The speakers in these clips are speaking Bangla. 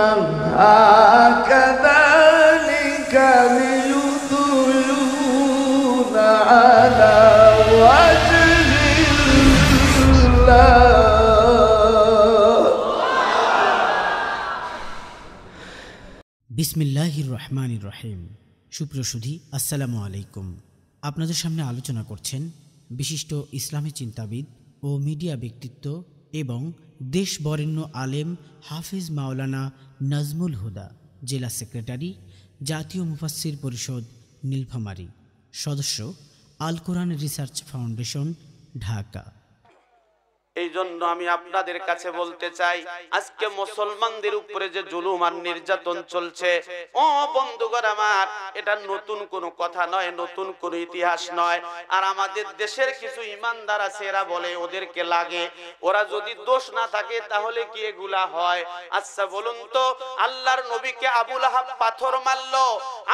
বিসমিল্লাহির রহমানির রহিম সুপ্রিয় সুধী আসসালামু আলাইকুম আপনাদের সামনে আলোচনা করছেন বিশিষ্ট ইসলামী চিন্তাবিদ ও মিডিয়া ব্যক্তিত্ব এবং দেশ বরেণ্য আলেম হাফিজ মাওলানা নাজমুল হুদা জেলা সেক্রেটারি জাতীয় মুফাসির পরিষদ নীলফামারী সদস্য Al Quran research foundation Dhaka এই জন্য আমি আপনাদের কাছে বলতে চাই আজকে মুসলমানদের উপরে যে জুলুম আর নির্যাতন চলছে ও বন্ধুগণ আমার এটা নতুন কোন কথা নয় নতুন কোন ইতিহাস নয় আর আমাদের দেশের কিছু ইমানদার আছে এরা বলে ওদেরকে লাগে ওরা যদি দোষ না থাকে তাহলে কি এগুলা হয় আচ্ছা বলুন তো আল্লাহর নবীকে আবুল আহাব পাথর মারল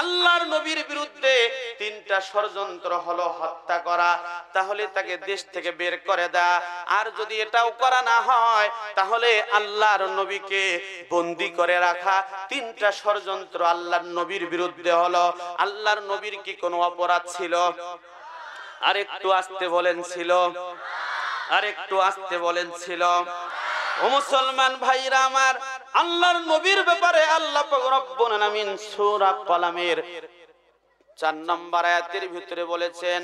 আল্লাহর নবীর বিরুদ্ধে তিনটা ষড়যন্ত্র হলো হত্যা করা তাহলে তাকে দেশ থেকে বের করে দেয়া আর যদি এটাও করা না হয় তাহলে আল্লাহর নবীকে বন্দি করে রাখা তিনটা ষড়যন্ত্র আল্লাহর নবীর বিরুদ্ধে হলো আল্লাহর নবীর কি কোনো অপরাধ ছিল আর একটু আসতে বলেন ছিল আর একটু আসতে বলেন ছিল ও মুসলমান ভাইরা আমার আল্লাহর নবীর ব্যাপারে আল্লাহ রব্বুল আলামিন সূরা কলামের চার নম্বর আয়াতের ভিতরে বলেছেন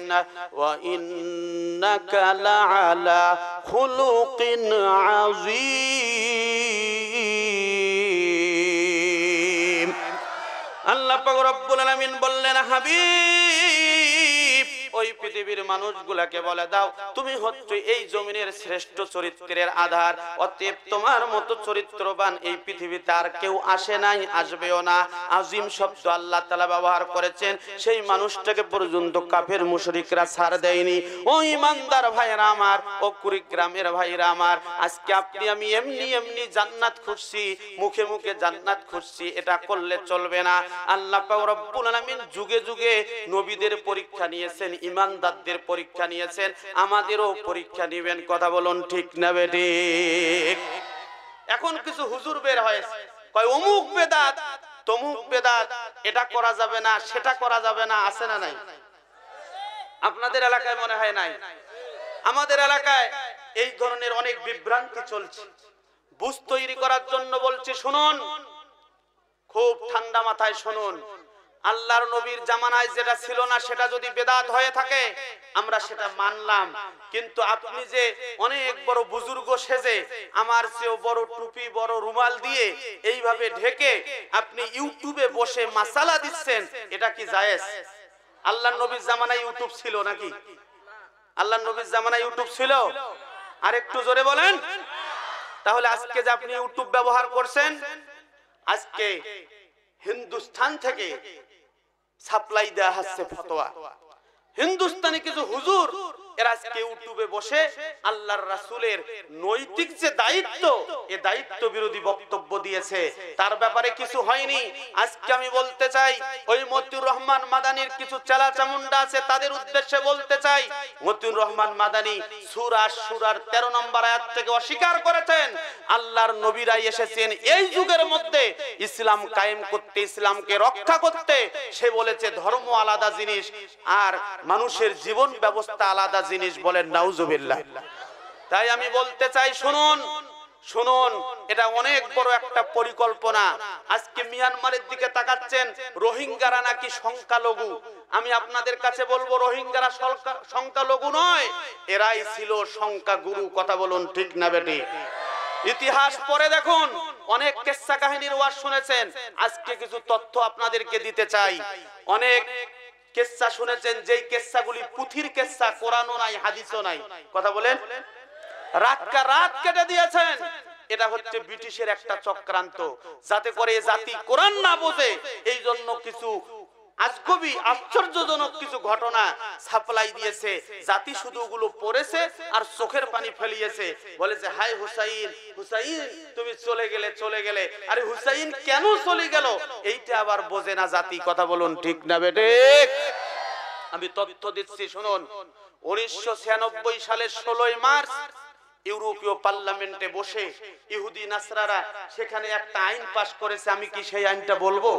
আল্লাহ রব্বুল আলামিন বললেন হাবিব ওই পৃথিবীর মানুষগুলাকে বলে দাও তুমি হচ্ছে এই জমিনের শ্রেষ্ঠ চরিত্রের আধার অতএব তোমার মতো চরিত্রবান এই পৃথিবীতে আর কেউ আসে নাই আসবেও না আজিম শব্দ আল্লাহ তালা ব্যবহার করেছেন সেই মানুষটাকে পর্যন্ত কাফের মুশরিকরা ছাড় দেয়নি ও ইমানদার ভাইরা আমার ও কুড়িগ্রামের ভাইরা আমার আজকে আপনি আমি এমনি এমনি জান্নাত খুঁজছি মুখে মুখে জান্নাত খুঁজছি এটা করলে চলবে না আল্লাহ রব্বুল আলামিন যুগে যুগে নবীদের পরীক্ষা নিয়েছেন ইমানদারদের পরীক্ষা নিয়েছেন আমাদেরও পরীক্ষা নেবেন কথা বলুন ঠিক না বেটি এখন কিছু হুজুর বের হয়েছে কয় অমুক বেদাত তমুক বেদাত এটা করা যাবে না সেটা করা যাবে না আছে না নাই আপনাদের এলাকায় মনে হয় নাই আমাদের এলাকায় এই ধরনের অনেক বিভ্রান্তি চলছে বুঝ তৈরি করার জন্য বলছে শুনুন খুব ঠান্ডা মাথায় শুনুন আল্লাহর নবীর জামানায় যেটা ছিল না সেটা যদি বেদাত হয়ে থাকে আমরা সেটা মানলাম কিন্তু আপনি যে অনেক বড় বুজুর্গ সেজে আমার চেয়েও বড় টুপি বড় রুমাল দিয়ে এইভাবে ঢেকে আপনি ইউটিউবে বসে মাসালা দিচ্ছেন এটা কি জায়েজ আল্লাহর নবীর জামানায় ইউটিউব ছিল নাকি আল্লাহর নবীর জামানায় ইউটিউব ছিল আর একটু জোরে বলেন তাহলে আজকে যে আপনি ইউটিউব ব্যবহার করছেন আজকে হিন্দুস্থান থেকে সাপ্লাই দেওয়া হচ্ছে ফতোয়া হিন্দুস্তানে কিছু হুজুর তাদের উদ্দেশ্যে বলতে চাই মতিউর রহমান মাদানী সুরা সুরার তেরো নম্বর আয়াত থেকে অস্বীকার করেছেন আল্লাহর নবীরাই এসেছেন এই যুগের মধ্যে ইসলাম কায়েম করতে ইসলামকে রক্ষা করতে সে বলেছে ধর্ম আলাদা জিনিস আর মানুষের জীবন ব্যবস্থা আলাদা জিনিস বলেন নাউজুবিল্লাহ তাই আমি বলতে চাই শুনুন শুনুন এটা অনেক বড় একটা পরিকল্পনা আজকে মিয়ানমারের দিকে তাকাচ্ছেন রোহিঙ্গারা নাকি সংখ্যালঘু আমি আপনাদের কাছে বলবো রোহিঙ্গারা সংখ্যালঘু নয় এরাই ছিল সংখ্যা গুরু কথা বলুন ঠিক না বেটি ইতিহাস পরে দেখুন অনেক কেসা কাহিনীর ওয়াজ শুনেছেন আজকে কিছু তথ্য আপনাদেরকে দিতে চাই অনেক কেসা শুনেছেন যেই গুলি পুথির কেসা কোরআনও নাই হাদিসও নাই কথা বলেন রাতকা রাত কেটে দিয়েছেন এটা হচ্ছে ব্রিটিশের একটা চক্রান্ত যাতে করে জাতি কোরআন না বোঝে এই জন্য কিছু আজ কবি আশ্চর্যজনক কিছু ঘটনা সাপ্লাই দিয়েছে জাতি শুধু ওগুলো পড়েছে আর চোখের পানি ফেলিয়েছে বলেছে হাই হুসাইন হুসাইন তুমি চলে গেলে চলে গেলে আরে হুসাইন কেন চলে গেল এইটা আবার বোঝে না জাতি কথা বলুন ঠিক না বেটে আমি তথ্য দিচ্ছি শুনুন উনিশশো ছিয়ানব্বই সালের ষোলোই মার্চ ইউরোপীয় পার্লামেন্টে বসে ইহুদি নাসরারা সেখানে একটা আইন পাশ করেছে আমি কি সেই আইনটা বলবো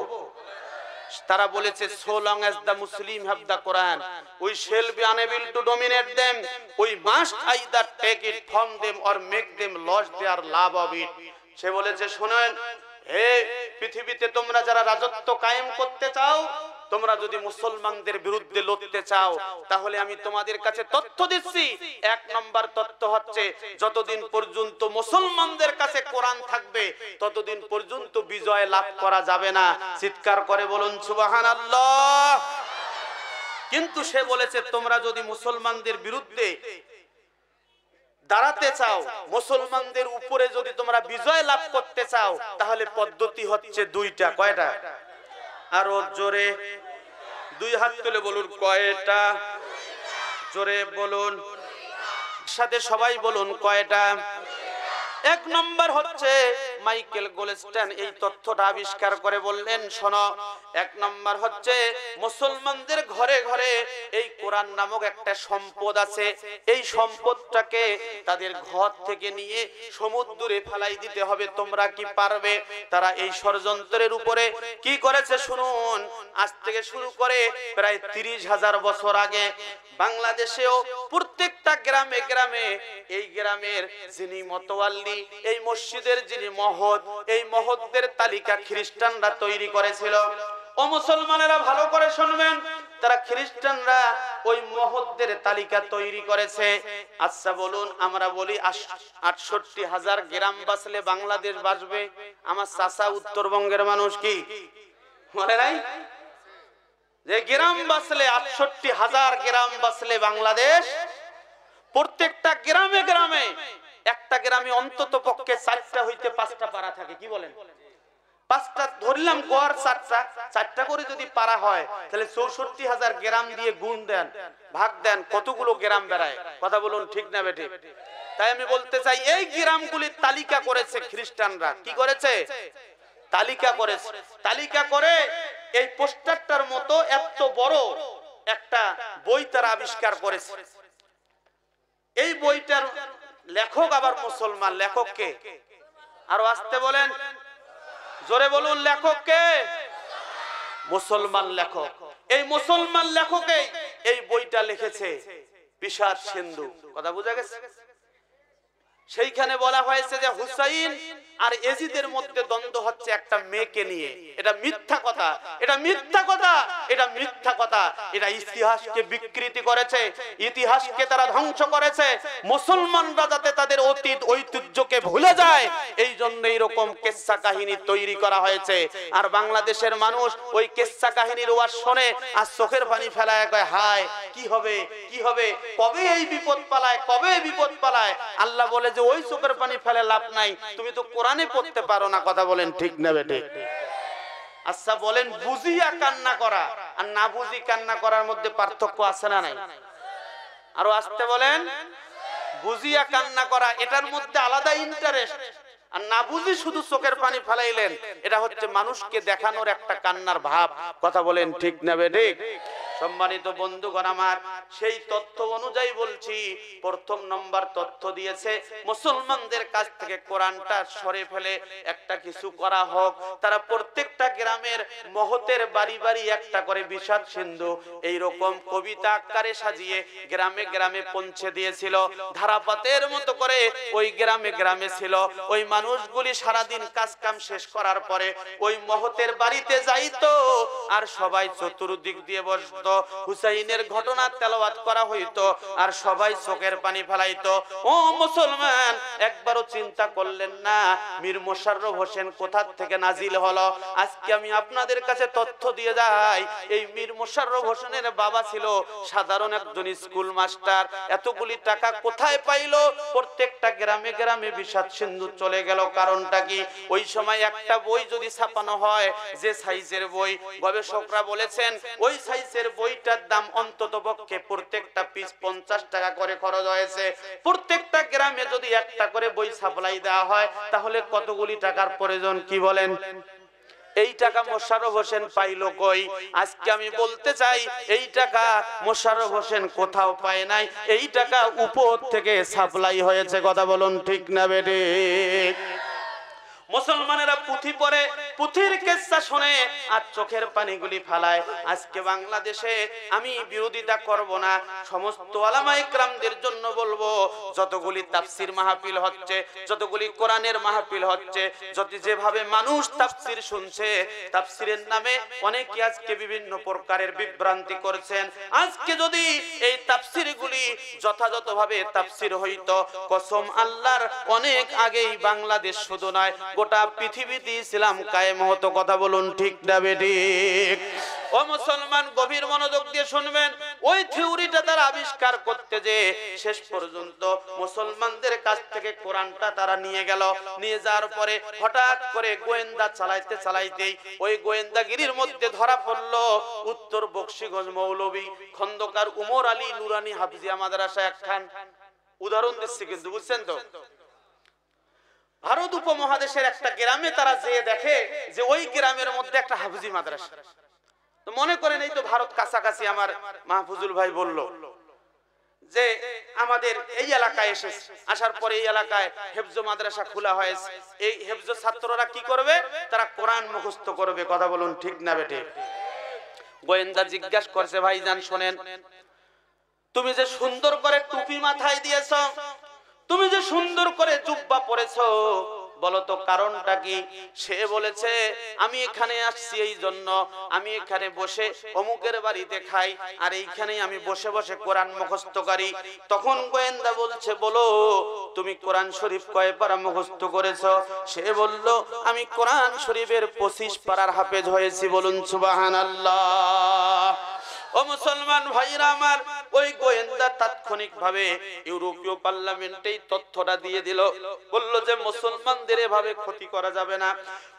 তারা বলেছে so long as the Muslim have the Quran we shall be unable to dominate them we must either take it from them or make them lose their love of it সে বলেছে শুনেন হে পৃথিবীতে তোমরা যারা রাজত্ব কায়েম করতে চাও তোমরা যদি মুসলমানদের বিরুদ্ধে লড়তে চাও তাহলে আমি তোমাদের কাছে তথ্য দিচ্ছি এক নম্বর তথ্য হচ্ছে যতদিন পর্যন্ত মুসলমানদের কাছে কোরআন থাকবে ততদিন পর্যন্ত বিজয় লাভ করা যাবে না চিৎকার করে বলুন সুবাহান আল্লাহ কিন্তু সে বলেছে তোমরা যদি মুসলমানদের বিরুদ্ধে দাঁড়াতে চাও মুসলমানদের উপরে যদি তোমরা বিজয় লাভ করতে চাও তাহলে পদ্ধতি হচ্ছে দুইটা কয়টা আরো জোরে দুই হাত তুলে বলুন কয়টা জোরে বলুন সাথে সবাই বলুন কয়টা এক নম্বর হচ্ছে মাইকেল গোলস্টেন এই তথ্যটা আবিষ্কার করে বললেন শোনো এক নম্বর হচ্ছে মুসলমানদের ঘরে ঘরে এই কোরআন নামক একটা সম্পদ আছে এই সম্পদটাকে তাদের ঘর থেকে নিয়ে সমুদ্রে ফেলাই দিতে হবে তোমরা কি পারবে তারা এই ষড়যন্ত্রের উপরে কি করেছে শুনুন আজ থেকে শুরু করে প্রায় তিরিশ হাজার বছর আগে বাংলাদেশেও প্রত্যেকটা গ্রামে গ্রামে এই গ্রামের যিনি মতোয়াল্লি এই মসজিদের যিনি মহৎ এই মহৎদের তালিকা খ্রিস্টানরা তৈরি করেছিল ও মুসলমানেরা ভালো করে শুনবেন তারা খ্রিস্টানরা ওই মহৎদের তালিকা তৈরি করেছে আচ্ছা বলুন আমরা বলি আটষট্টি হাজার গ্রাম বাসলে বাংলাদেশ বাসবে আমার চাষা উত্তরবঙ্গের মানুষ কি বলে নাই যে গ্রাম বাসলে আটষট্টি হাজার গ্রাম বাসলে বাংলাদেশ প্রত্যেকটা গ্রামে গ্রামে একটা গ্রামে অন্তত পক্ষে চারটা হইতে পাঁচটা পাড়া থাকে কি বলেন পাঁচটা ধরলাম গড় চারটা চারটা করে যদি পারা হয় তাহলে চৌষট্টি হাজার গ্রাম দিয়ে গুণ দেন ভাগ দেন কতগুলো গ্রাম বেড়ায় কথা বলুন ঠিক না বেটে তাই আমি বলতে চাই এই গ্রামগুলির তালিকা করেছে খ্রিস্টানরা কি করেছে তালিকা করেছে তালিকা করে এই পোস্টারটার মতো এত বড় একটা বই তারা আবিষ্কার করেছে এই বইটার লেখক আবার মুসলমান লেখক কে আরো আসতে বলেন জোরে বলুন লেখক কে মুসলমান লেখক এই মুসলমান লেখকে এই বইটা লিখেছে বিশাল সিন্ধু কথা বোঝা গেছে সেইখানে বলা হয়েছে যে হুসাইন আর এজিদের মধ্যে দ্বন্দ্ব হচ্ছে একটা মেয়েকে নিয়ে এটা মিথ্যা কথা এটা মিথ্যা কথা এটা মিথ্যা কথা এটা ইতিহাসকে বিকৃতি করেছে ইতিহাসকে তারা ধ্বংস করেছে মুসলমানরা যাতে তাদের অতীত ঐতিহ্যকে ভুলে যায় এই জন্য এইরকম কেচ্ছা কাহিনী তৈরি করা হয়েছে আর বাংলাদেশের মানুষ ওই কেচ্ছা কাহিনীর ওয়ার শোনে আর চোখের পানি ফেলায় কয় হায় কি হবে কি হবে কবে এই বিপদ পালায় কবে বিপদ পালায় আল্লাহ বলে যে ওই চোখের পানি ফেলে লাভ নাই তুমি তো কোরআনে পড়তে পারো না কথা বলেন ঠিক না বেটে আচ্ছা বলেন বুঝিয়া কান্না করা আর না বুঝি কান্না করার মধ্যে পার্থক্য আছে না নাই আরো আসতে বলেন বুঝিয়া কান্না করা এটার মধ্যে আলাদা ইন্টারেস্ট আর না বুঝি শুধু চোখের পানি ফেলাইলেন এটা হচ্ছে মানুষকে দেখানোর একটা কান্নার ভাব কথা বলেন ঠিক না বেটে সম্মানিত বন্ধুগণ আমার সেই তথ্য অনুযায়ী বলছি প্রথম নম্বর তথ্য দিয়েছে মুসলমানদের কাছ থেকে কোরআনটা সরে ফেলে একটা কিছু করা হোক তারা প্রত্যেকটা গ্রামের মহতের বাড়ি বাড়ি একটা করে বিষাদ সিন্ধু এইরকম কবিতা আকারে সাজিয়ে গ্রামে গ্রামে পৌঁছে দিয়েছিল ধারাপাতের মতো করে ওই গ্রামে গ্রামে ছিল ওই মানুষগুলি সারাদিন কাজ কাম শেষ করার পরে ওই মহতের বাড়িতে যাইতো আর সবাই চতুর্দিক দিয়ে বসতো হুসাইনের ঘটনা তেলাওয়াত করা হইতো আর সবাই চোখের পানি ফেলাইতো ও মুসলমান একবারও চিন্তা করলেন না মীর মোশাররফ হোসেন কোথার থেকে নাজিল হলো আজকে আমি আপনাদের কাছে তথ্য দিয়ে যাই এই মীর মোশাররফ হোসেনের বাবা ছিল সাধারণ একজন স্কুল মাস্টার এতগুলি টাকা কোথায় পাইল প্রত্যেকটা গ্রামে গ্রামে বিষাদ সিন্ধু চলে গেল কারণটা কি ওই সময় একটা বই যদি ছাপানো হয় যে সাইজের বই গবেষকরা বলেছেন ওই সাইজের বই ওইটার দাম অন্তত পক্ষে প্রত্যেকটা পিস পঞ্চাশ টাকা করে খরচ হয়েছে প্রত্যেকটা গ্রামে যদি একটা করে বই সাপ্লাই দেওয়া হয় তাহলে কতগুলি টাকার প্রয়োজন কি বলেন এই টাকা মোশারফ হোসেন পাইল কই আজকে আমি বলতে চাই এই টাকা মোশারফ হোসেন কোথাও পায় নাই এই টাকা উপর থেকে সাপ্লাই হয়েছে কথা বলুন ঠিক না বেটে মুসলমানেরা পুঁথি পড়ে পুঁথির কেসা শুনে আর চোখের পানিগুলি ফালায় আজকে বাংলাদেশে আমি বিরোধিতা করব না সমস্ত আলামা ইকরামদের জন্য বলবো যতগুলি তাফসির মাহফিল হচ্ছে যতগুলি কোরআনের মাহফিল হচ্ছে যত যেভাবে মানুষ তাফসির শুনছে তাফসিরের নামে অনেকে আজকে বিভিন্ন প্রকারের বিভ্রান্তি করছেন আজকে যদি এই তাফসিরগুলি যথাযথভাবে তাফসির হইত কসম আল্লাহর অনেক আগেই বাংলাদেশ শুধু নয় গোটা পৃথিবীতে ইসলাম কায়েম হতো কথা বলুন ঠিক না বেঠিক ও মুসলমান গভীর মনোযোগ দিয়ে শুনবেন ওই থিওরিটা তারা আবিষ্কার করতে যে শেষ পর্যন্ত মুসলমানদের কাছ থেকে কোরআনটা তারা নিয়ে গেল নিয়ে যাওয়ার পরে হঠাৎ করে গোয়েন্দা চালাইতে চালাইতেই ওই গোয়েন্দাগিরির মধ্যে ধরা পড়ল উত্তর বক্সিগঞ্জ মৌলবী খন্দকার উমর আলী নুরানি হাফিজিয়া মাদ্রাসা একখান উদাহরণ দিচ্ছি কিন্তু বুঝছেন তো ভারত উপমহাদেশের একটা গ্রামে তারা যেয়ে দেখে যে ওই গ্রামের মধ্যে একটা হাফুজি মাদ্রাসা তো মনে করেন এই তো ভারত কাছাকাছি আমার মাহফুজুল ভাই বলল যে আমাদের এই এলাকায় এসেছে আসার পরে এই এলাকায় হেফজ মাদ্রাসা খোলা হয়েছে এই হেফজ ছাত্ররা কি করবে তারা কোরআন মুখস্থ করবে কথা বলুন ঠিক না বেটে গোয়েন্দা জিজ্ঞাসা করছে ভাই ভাইজান শোনেন তুমি যে সুন্দর করে টুপি মাথায় দিয়েছ তুমি যে সুন্দর করে জুব্বা পরেছো বলতো কারণটা কি সে বলেছে আমি এখানে আসছি এই জন্য আমি এখানে বসে অমুকের বাড়িতে খাই আর এইখানে আমি বসে বসে কোরআন মুখস্থ করি তখন গোয়েন্দা বলছে বলো তুমি কোরআন শরীফ কয় পারা মুখস্থ করেছ সে বলল আমি কোরআন শরীফের পঁচিশ পাড়ার হাফেজ হয়েছি বলুন সুবাহান আল্লাহ ও মুসলমান ভাইরা আমার ওই গোয়েন্দা তাৎক্ষণিক ভাবে ইউরোপীয় পার্লামেন্টেই তথ্যটা দিয়ে দিল বলল যে মুসলমানদের এভাবে ক্ষতি করা যাবে না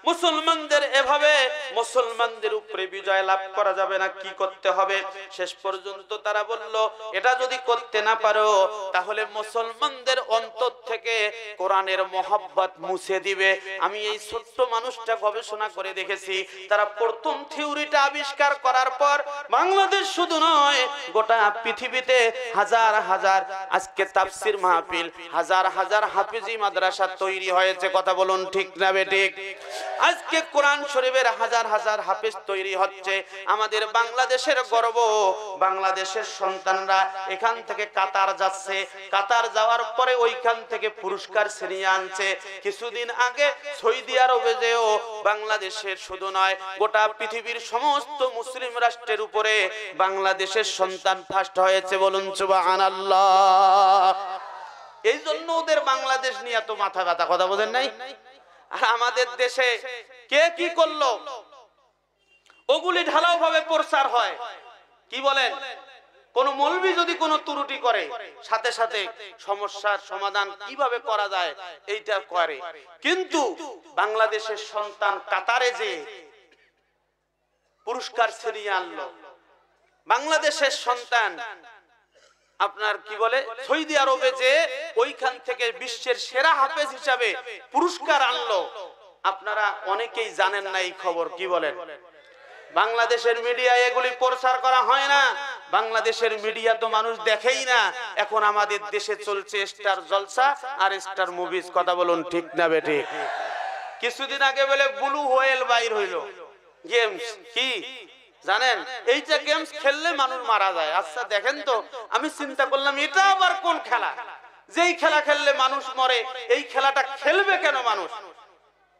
মুসলমানদের এভাবে মুসলমানদের উপরে বিজয় লাভ করা যাবে না কি করতে হবে শেষ পর্যন্ত তারা বলল এটা যদি করতে না পারো তাহলে মুসলমানদের অন্তর থেকে কোরআনের মহাব্বত মুছে দিবে আমি এই ছোট্ট মানুষটা গবেষণা করে দেখেছি তারা প্রথম থিওরিটা আবিষ্কার করার পর বাংলাদেশ শুধু নয় গোটা পৃথিবীতে হাজার হাজার আজকে তাফসির মাহফিল হাজার হাজার হাফিজি মাদ্রাসা তৈরি হয়েছে কথা বলুন ঠিক না বেঠিক আজকে কোরআন শরীফের হাজার হাজার হাফেজ তৈরি হচ্ছে আমাদের বাংলাদেশের গর্ব বাংলাদেশের সন্তানরা এখান থেকে কাতার যাচ্ছে কাতার যাওয়ার পরে ওইখান থেকে পুরস্কার ছিনিয়ে আনছে কিছুদিন আগে সৌদি আরবে যেও বাংলাদেশের শুধু নয় গোটা পৃথিবীর সমস্ত মুসলিম রাষ্ট্রের উপরে বাংলাদেশের সন্তান ফার্স্ট হয়েছে বলুন সুবাহান আল্লাহ এই জন্য ওদের বাংলাদেশ নিয়ে এত মাথা ব্যথা কথা বোঝেন নাই আর আমাদের দেশে কে কি করলো ওগুলি ঢালাও ভাবে প্রচার হয় কি বলেন কোন মৌলবি যদি কোনো ত্রুটি করে সাথে সাথে সমস্যার সমাধান কিভাবে করা যায় এইটা করে কিন্তু বাংলাদেশের সন্তান কাতারে যে পুরস্কার ছিনিয়ে আনলো বাংলাদেশের সন্তান আপনার কি বলে সৌদি আরবে যে ওইখান থেকে বিশ্বের সেরা হাফেজ হিসাবে পুরস্কার আনলো আপনারা অনেকেই জানেন না এই খবর কি বলেন বাংলাদেশের মিডিয়া এগুলি প্রচার করা হয় না বাংলাদেশের মিডিয়া তো মানুষ দেখেই না এখন আমাদের দেশে চলছে স্টার জলসা আর স্টার মুভিজ কথা বলুন ঠিক না বেটি কিছুদিন আগে বলে ব্লু হোয়েল বাইর হইল গেমস কি জানেন এইটা গেমস খেললে মানুষ মারা যায় আচ্ছা দেখেন তো আমি চিন্তা করলাম এটা আবার কোন খেলা যেই খেলা খেললে মানুষ মরে এই খেলাটা খেলবে কেন মানুষ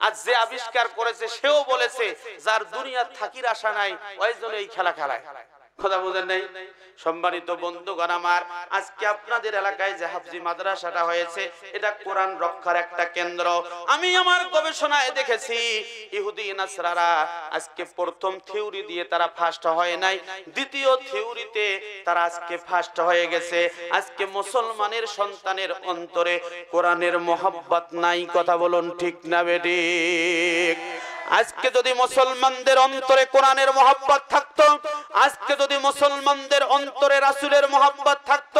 আর যে আবিষ্কার করেছে সেও বলেছে যার দুনিয়ার থাকির আশা নাই ওই জন্য এই খেলা খেলায় খোদা বোঝেন নাই সম্মানিত বন্ধুগণ আমার আজকে আপনাদের এলাকায় যে হাফজি মাদ্রাসাটা হয়েছে এটা কোরআন রক্ষার একটা কেন্দ্র আমি আমার গবেষণায় দেখেছি ইহুদি নাসরারা আজকে প্রথম থিওরি দিয়ে তারা ফার্স্ট হয় নাই দ্বিতীয় থিওরিতে তারা আজকে ফার্স্ট হয়ে গেছে আজকে মুসলমানের সন্তানের অন্তরে কোরআনের মোহাব্বত নাই কথা বলুন ঠিক না বেডিক আজকে যদি মুসলমানদের অন্তরে কোরআনের মহাব্বত থাকত আজকে যদি মুসলমানদের অন্তরে রাসুলের মহাব্বত থাকত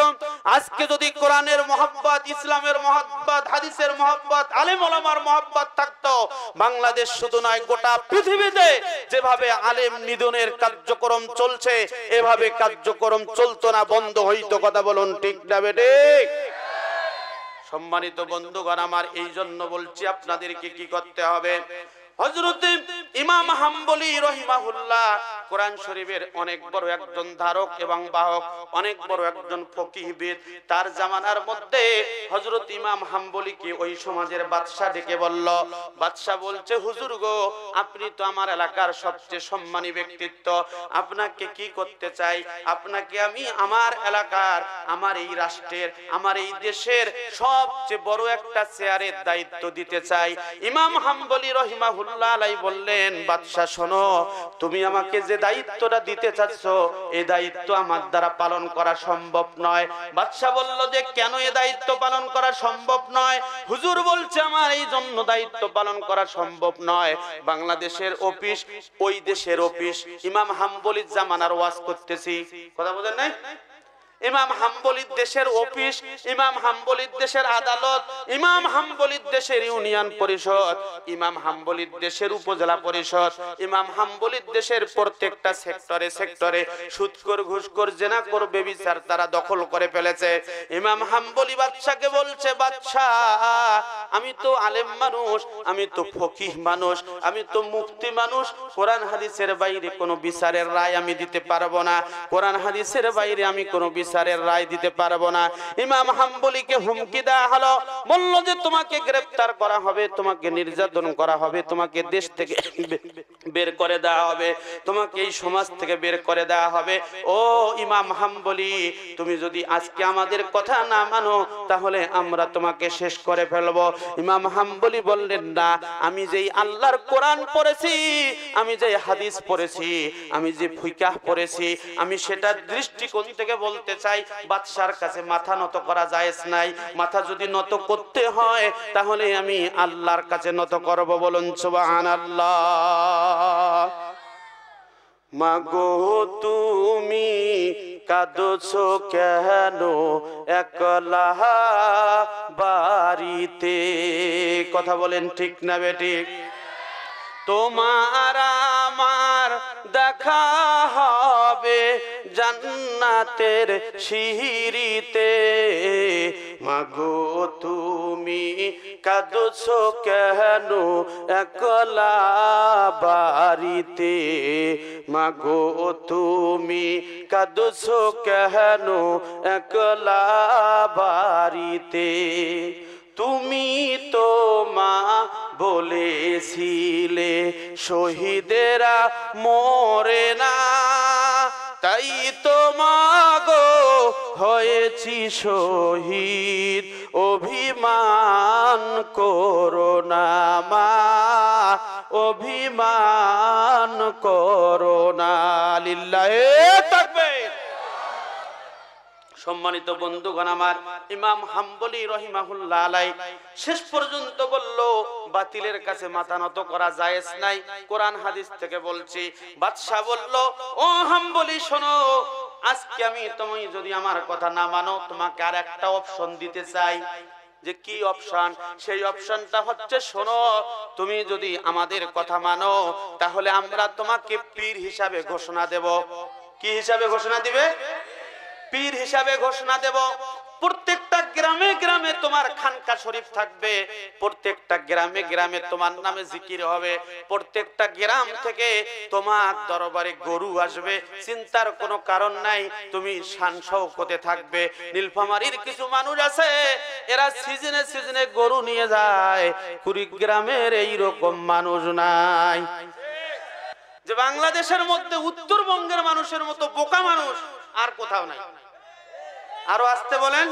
আজকে যদি কোরআনের মহাব্বত ইসলামের মহাব্বত হাদিসের মহাব্বত আলিম ওলামার মহাব্বত থাকত বাংলাদেশ শুধু নয় গোটা পৃথিবীতে যেভাবে আলেম নিধনের কার্যক্রম চলছে এভাবে কার্যক্রম চলতো না বন্ধ হইতো কথা বলুন ঠিক না বেটিক সম্মানিত বন্ধুগণ আমার এই জন্য বলছি আপনাদেরকে কি করতে হবে হজরত ইমাম হাম্বলি রহিমাহুল্লাহ কোরআন শরীফের অনেক বড় একজন ধারক এবং বাহক অনেক বড় একজন ফকিহবিদ তার জামানার মধ্যে হজরত ইমাম হাম্বলিকে ওই সমাজের বাদশাহ ডেকে বলল বাদশাহ বলছে হুজুর গো আপনি তো আমার এলাকার সবচেয়ে সম্মানী ব্যক্তিত্ব আপনাকে কি করতে চাই আপনাকে আমি আমার এলাকার আমার এই রাষ্ট্রের আমার এই দেশের সবচেয়ে বড় একটা চেয়ারের দায়িত্ব দিতে চাই ইমাম হাম্বলি রহিমাহুল্লাহ রহমতুল্লাহ আলাই বললেন বাদশাহ শোনো তুমি আমাকে যে দায়িত্বটা দিতে চাচ্ছ এ দায়িত্ব আমার দ্বারা পালন করা সম্ভব নয় বাদশাহ বলল যে কেন এ দায়িত্ব পালন করা সম্ভব নয় হুজুর বলছে আমার এই জন্য দায়িত্ব পালন করা সম্ভব নয় বাংলাদেশের অফিস ওই দেশের অফিস ইমাম হাম্বলির জামানার ওয়াজ করতেছি কথা বোঝেন নাই ইমাম হাম্বলির দেশের অফিস ইমাম হাম্বলির দেশের আদালত ইমাম হাম্বলির দেশের ইউনিয়ন পরিষদ ইমাম হাম্বলির দেশের উপজেলা পরিষদ ইমাম হাম্বলির দেশের প্রত্যেকটা সেক্টরে সেক্টরে সুৎকর ঘুষকর জেনা কর বেবিচার তারা দখল করে ফেলেছে ইমাম হাম্বলি বাদশাকে বলছে বাদশা আমি তো আলেম মানুষ আমি তো ফকিহ মানুষ আমি তো মুক্তি মানুষ কোরআন হাদিসের বাইরে কোনো বিচারের রায় আমি দিতে পারবো না কোরআন হাদিসের বাইরে আমি কোনো বিচার বিচারের রায় দিতে পারবো না ইমাম হাম্বলিকে হুমকি দেওয়া হলো বললো যে তোমাকে গ্রেফতার করা হবে তোমাকে নির্যাতন করা হবে তোমাকে দেশ থেকে বের করে দেওয়া হবে তোমাকে এই সমাজ থেকে বের করে দেওয়া হবে ও ইমাম হাম্বলি তুমি যদি আজকে আমাদের কথা না মানো তাহলে আমরা তোমাকে শেষ করে ফেলবো ইমাম হাম্বলি বললেন না আমি যেই আল্লাহর কোরআন পড়েছি আমি যে হাদিস পড়েছি আমি যে ফুইকাহ পড়েছি আমি সেটা দৃষ্টিকোণ থেকে বলতে করতে চাই বাদশার কাছে মাথা নত করা যায়জ নাই মাথা যদি নত করতে হয় তাহলে আমি আল্লাহর কাছে নত করব বলুন সুবহান মাগো তুমি কাঁদছো কেন একলা বাড়িতে কথা বলেন ঠিক না বেটি তোমার আমার দেখা হবে জান্নাতের শিহিরিতে মাগো তুমি কাঁদছ কেন একলা বাড়িতে মাগো তুমি কাঁদছ কেন একলা বাড়িতে তুমি তো মা বলেছিলে শহীদেরা মরে না তাই তো মা গো হয়েছি শহীদ অভিমান করোনা মা অভিমান করোনা লীলা সম্মানিত বন্ধুগণ আমার ইমাম হাম্বলি রহিমাহুল্লাহ শেষ পর্যন্ত বলল বাতিলের কাছে মাথা নত করা জায়েজ নাই কোরআন হাদিস থেকে বলছি বাদশাহ বলল ও হাম্বলি শোনো আজকে আমি তুমি যদি আমার কথা না মানো তোমাকে আর একটা অপশন দিতে চাই যে কি অপশন সেই অপশনটা হচ্ছে শোনো তুমি যদি আমাদের কথা মানো তাহলে আমরা তোমাকে পীর হিসাবে ঘোষণা দেব কি হিসাবে ঘোষণা দিবে পীর হিসাবে ঘোষণা দেব প্রত্যেকটা গ্রামে গ্রামে তোমার খানকা শরীফ থাকবে প্রত্যেকটা গ্রামে গ্রামে তোমার নামে জিকির হবে প্রত্যেকটা গ্রাম থেকে তোমার দরবারে গরু আসবে চিন্তার কোনো কারণ নাই তুমি শান শৌকতে থাকবে নীলফামারির কিছু মানুষ আছে এরা সিজনে সিজনে গরু নিয়ে যায় কুড়িগ্রামের এইরকম মানুষ নাই যে বাংলাদেশের মধ্যে উত্তরবঙ্গের মানুষের মতো বোকা মানুষ আর কোথাও নাই আরো আসতে বলেন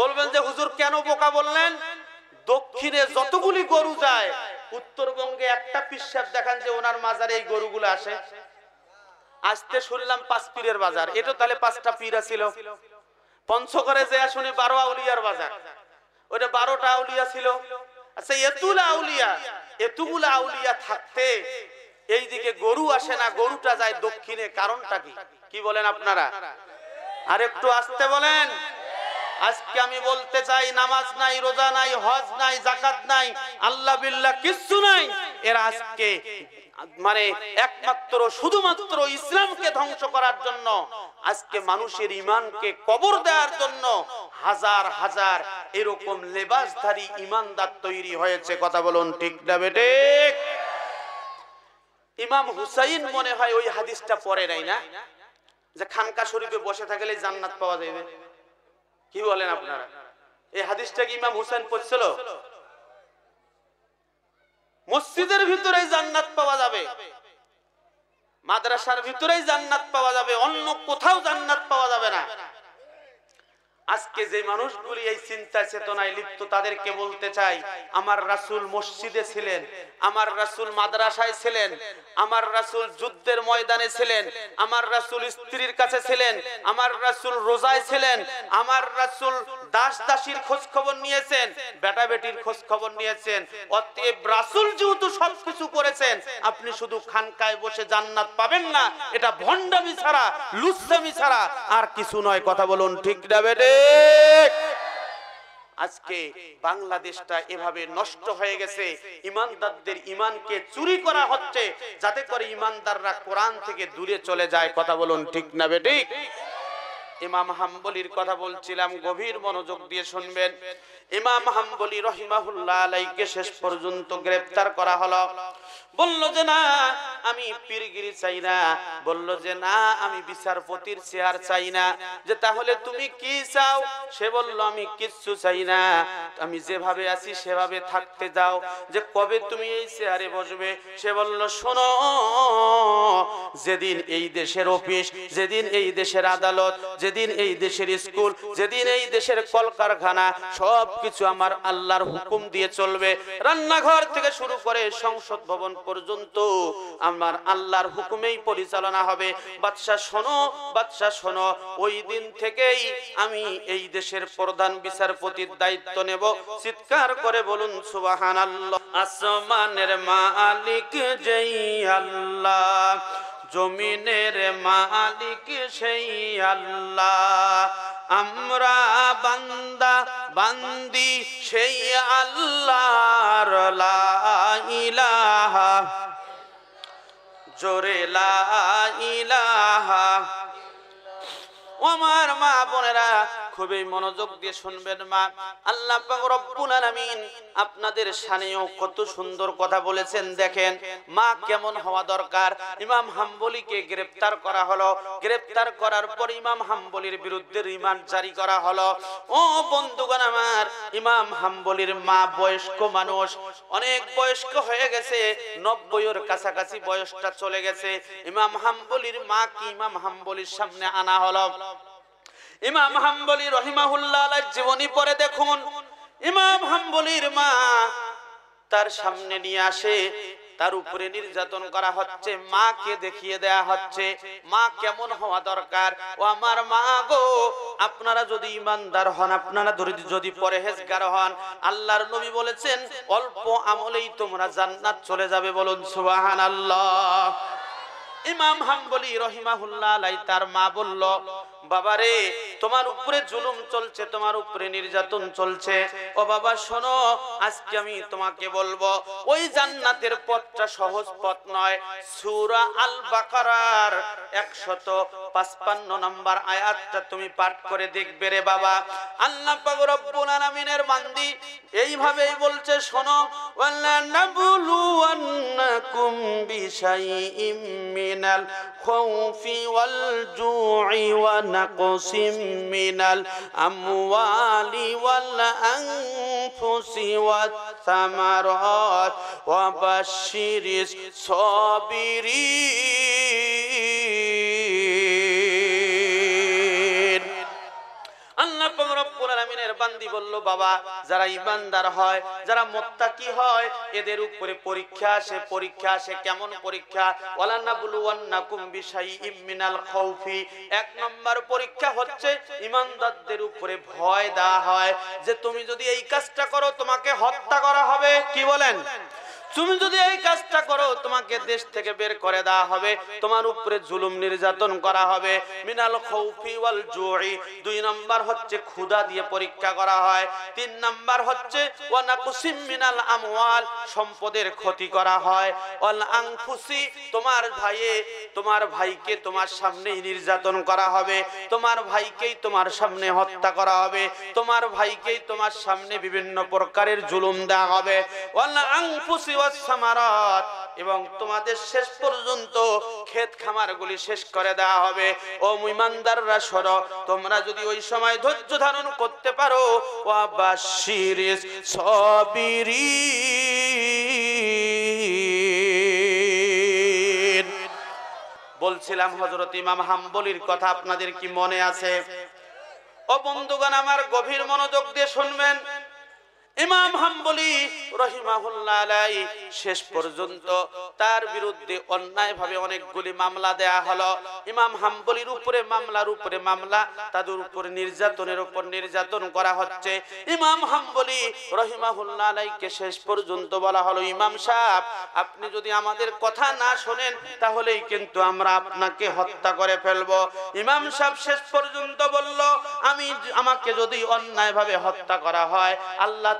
বলবেন যে হুজুর কেন বোকা বললেন দক্ষিণে যতগুলি গরু যায় উত্তরবঙ্গে একটা পিসাব দেখান যে ওনার মাজারে এই গরুগুলো আসে আসতে শুনলাম পাঁচ পীরের বাজার এটা তাহলে পাঁচটা পীরা ছিল পঞ্চগড়ে যে শুনে বারো আউলিয়ার বাজার ওটা বারোটা আউলিয়া ছিল আচ্ছা এতুলা আউলিয়া এতুগুলা আউলিয়া থাকতে এইদিকে গরু আসে না গরুটা যায় দক্ষিণে কারণটা কি কি বলেন আপনারা আর একটু আসতে বলেন আজকে আমি বলতে চাই নামাজ নাই রোজা নাই হজ নাই জাকাত নাই আল্লাহ বিল্লাহ কিচ্ছু নাই এরা আজকে মানে একমাত্র শুধুমাত্র ইসলামকে ধ্বংস করার জন্য আজকে মানুষের ইমানকে কবর দেওয়ার জন্য হাজার হাজার এরকম লেবাসধারী ইমানদার তৈরি হয়েছে কথা বলুন ঠিক না বেটে ইমাম হুসাইন মনে হয় ওই হাদিসটা পরে নাই না যে খানকা শরীফে বসে থাকলে জান্নাত পাওয়া যাবে কি বলেন আপনারা এই হাদিসটা কি ইমাম হুসেন পড়ছিল মসজিদের ভিতরে জান্নাত পাওয়া যাবে মাদ্রাসার ভিতরেই জান্নাত পাওয়া যাবে অন্য কোথাও জান্নাত পাওয়া যাবে না আজকে যে মানুষগুলি এই চিন্তা চেতনায় লিপ্ত তাদেরকে বলতে চাই আমার রাসুল মসজিদে ছিলেন আমার রাসুল মাদ্রাসায় ছিলেন আমার রাসুল যুদ্ধের ময়দানে ছিলেন আমার রাসুল স্ত্রীর কাছে ছিলেন আমার রাসুল রোজায় ছিলেন আমার রাসুল দাস দাসীর খোঁজ খবর নিয়েছেন বেটা বেটির খোঁজ খবর নিয়েছেন অতএব রাসুল যেহেতু সবকিছু করেছেন আপনি শুধু খানকায় বসে জান্নাত পাবেন না এটা ভণ্ডামি ছাড়া লুসামি ছাড়া আর কিছু নয় কথা বলুন ঠিক না বেটে আজকে বাংলাদেশটা এভাবে নষ্ট হয়ে গেছে ইমানদারদের ইমানকে চুরি করা হচ্ছে যাতে করে ইমানদাররা কোরআন থেকে দূরে চলে যায় কথা বলুন ঠিক না বেটি ইমাম হাম্বলির কথা বলছিলাম গভীর মনোযোগ দিয়ে শুনবেন ইমাম হাম্বলি রহিমাহুল্লাহ আলাইকে শেষ পর্যন্ত গ্রেফতার করা হলো বললো যে না আমি পীরগিরি চাই না বললো যে না আমি বিচারপতির চেয়ার চাই না যে তাহলে তুমি কি চাও সে বলল আমি কিচ্ছু চাই না আমি যেভাবে আছি সেভাবে থাকতে যাও যে কবে তুমি এই চেয়ারে বসবে সে বলল শোনো যেদিন এই দেশের অফিস যেদিন এই দেশের আদালত যেদিন এই দেশের স্কুল যেদিন এই দেশের কলকারখানা সব কিছু আমার আল্লাহর হুকুম দিয়ে চলবে রান্নাঘর থেকে শুরু করে সংসদ ভবন পর্যন্ত আমার আল্লাহর হুকুমেই পরিচালনা হবে বাদশাহ শোনো বাদশাহ শোনো ওই দিন থেকেই আমি এই দেশের প্রধান বিচারপতির দায়িত্ব নেব চিৎকার করে বলুন সুবাহান আল্লাহ আসমানের মালিক যেই আল্লাহ জমিনের মালিক সেই আল্লাহ আমরা বান্দা বান্দি সেই আল্লাহর ইলাহা জোরে লা ইলাহা আমার মা বোনেরা খুবই মনোযোগ দিয়ে শুনবেন মা আল্লাহ রব্বুল আলামিন আপনাদের সানেও কত সুন্দর কথা বলেছেন দেখেন মা কেমন হওয়া দরকার ইমাম হাম্বলিকে গ্রেপ্তার করা হলো গ্রেপ্তার করার পর ইমাম হাম্বলির বিরুদ্ধে রিমান্ড জারি করা হলো ও বন্ধুগণ আমার ইমাম হাম্বলির মা বয়স্ক মানুষ অনেক বয়স্ক হয়ে গেছে নব্বইয়ের কাছাকাছি বয়সটা চলে গেছে ইমাম হাম্বলির মা কি ইমাম হাম্বলির সামনে আনা হলো ইমাম হাম্বলি রহিমাহুল্লাহ জীবনী পরে দেখুন ইমাম হাম্বলির মা তার সামনে নিয়ে আসে তার উপরে নির্যাতন করা হচ্ছে মাকে দেখিয়ে দেয়া হচ্ছে মা কেমন হওয়া দরকার ও আমার মা গো আপনারা যদি ইমানদার হন আপনারা যদি পরেহেজগার হন আল্লাহর নবী বলেছেন অল্প আমলেই তোমরা জান্নাত চলে যাবে বলুন সুবাহান আল্লাহ ইমাম হাম্বলি রহিমাহুল্লাহ তার মা বলল বাবারে তোমার উপরে জুলুম চলছে তোমার উপরে নির্যাতন চলছে ও বাবা শোনো আজকে আমি তোমাকে বলবো ওই জান্নাতের পথটা সহজ পথ নয় সূরা আল বাকারার 155 নম্বর আয়াতটা তুমি পাঠ করে দেখবে রে বাবা আল্লাহ পাক রব্বুল আলামিনের বান্দি এইভাবেই বলছে শোনো ওয়ালা নাবলুওয়ান্নাকুম বিশাইইম মিনাল ওয়াল জুই ওয়ান نقص من الأموال والأنفس والثمرات وبشر الصابرين বান্দি বলল বাবা যারা ইমানদার হয় যারা কি হয় এদের উপরে পরীক্ষা সে পরীক্ষা সে কেমন পরীক্ষা এক নম্বর পরীক্ষা হচ্ছে ইমানদারদের উপরে ভয় দেওয়া হয় যে তুমি যদি এই কাজটা করো তোমাকে হত্যা করা হবে কি বলেন তুমি যদি এই কাজটা করো তোমাকে দেশ থেকে বের করে দেওয়া হবে তোমার উপরে জুলুম নির্যাতন করা হবে মিনাল খৌফি ওয়াল জুই দুই নাম্বার হচ্ছে ক্ষুধা দিয়ে পরীক্ষা করা হয় তিন নাম্বার হচ্ছে ওয়ানা কুসিম মিনাল আমওয়াল সম্পদের ক্ষতি করা হয় ওয়াল আংফুসি তোমার ভাইয়ে তোমার ভাইকে তোমার সামনেই নির্যাতন করা হবে তোমার ভাইকেই তোমার সামনে হত্যা করা হবে তোমার ভাইকেই তোমার সামনে বিভিন্ন প্রকারের জুলুম দেওয়া হবে ওয়াল আংফুসি সামারাত এবং তোমাদের শেষ পর্যন্ত ক্ষেত খামারগুলি শেষ করে দেওয়া হবে ও মিমানদাররা সর তোমরা যদি ওই সময় ধৈর্য ধারণ করতে পারো ও সবিরি বলছিলাম হজরত ইমাম হাম্বলির কথা আপনাদের কি মনে আছে ও বন্ধুগণ আমার গভীর মনোযোগ দিয়ে শুনবেন ইমাম হাম্বলি রহিমাহুল্লাহ আলাই শেষ পর্যন্ত তার বিরুদ্ধে অন্যায়ভাবে অনেকগুলি মামলা দেয়া হলো ইমাম হাম্বলির উপরে মামলার উপরে মামলা তাদের উপরে নির্যাতনের উপর নির্যাতন করা হচ্ছে ইমাম হাম্বলি রহিমাহুল্লাহ আলাইকে শেষ পর্যন্ত বলা হলো ইমাম সাহেব আপনি যদি আমাদের কথা না শোনেন তাহলেই কিন্তু আমরা আপনাকে হত্যা করে ফেলব ইমাম সাহেব শেষ পর্যন্ত বলল আমি আমাকে যদি অন্যায়ভাবে হত্যা করা হয় আল্লাহ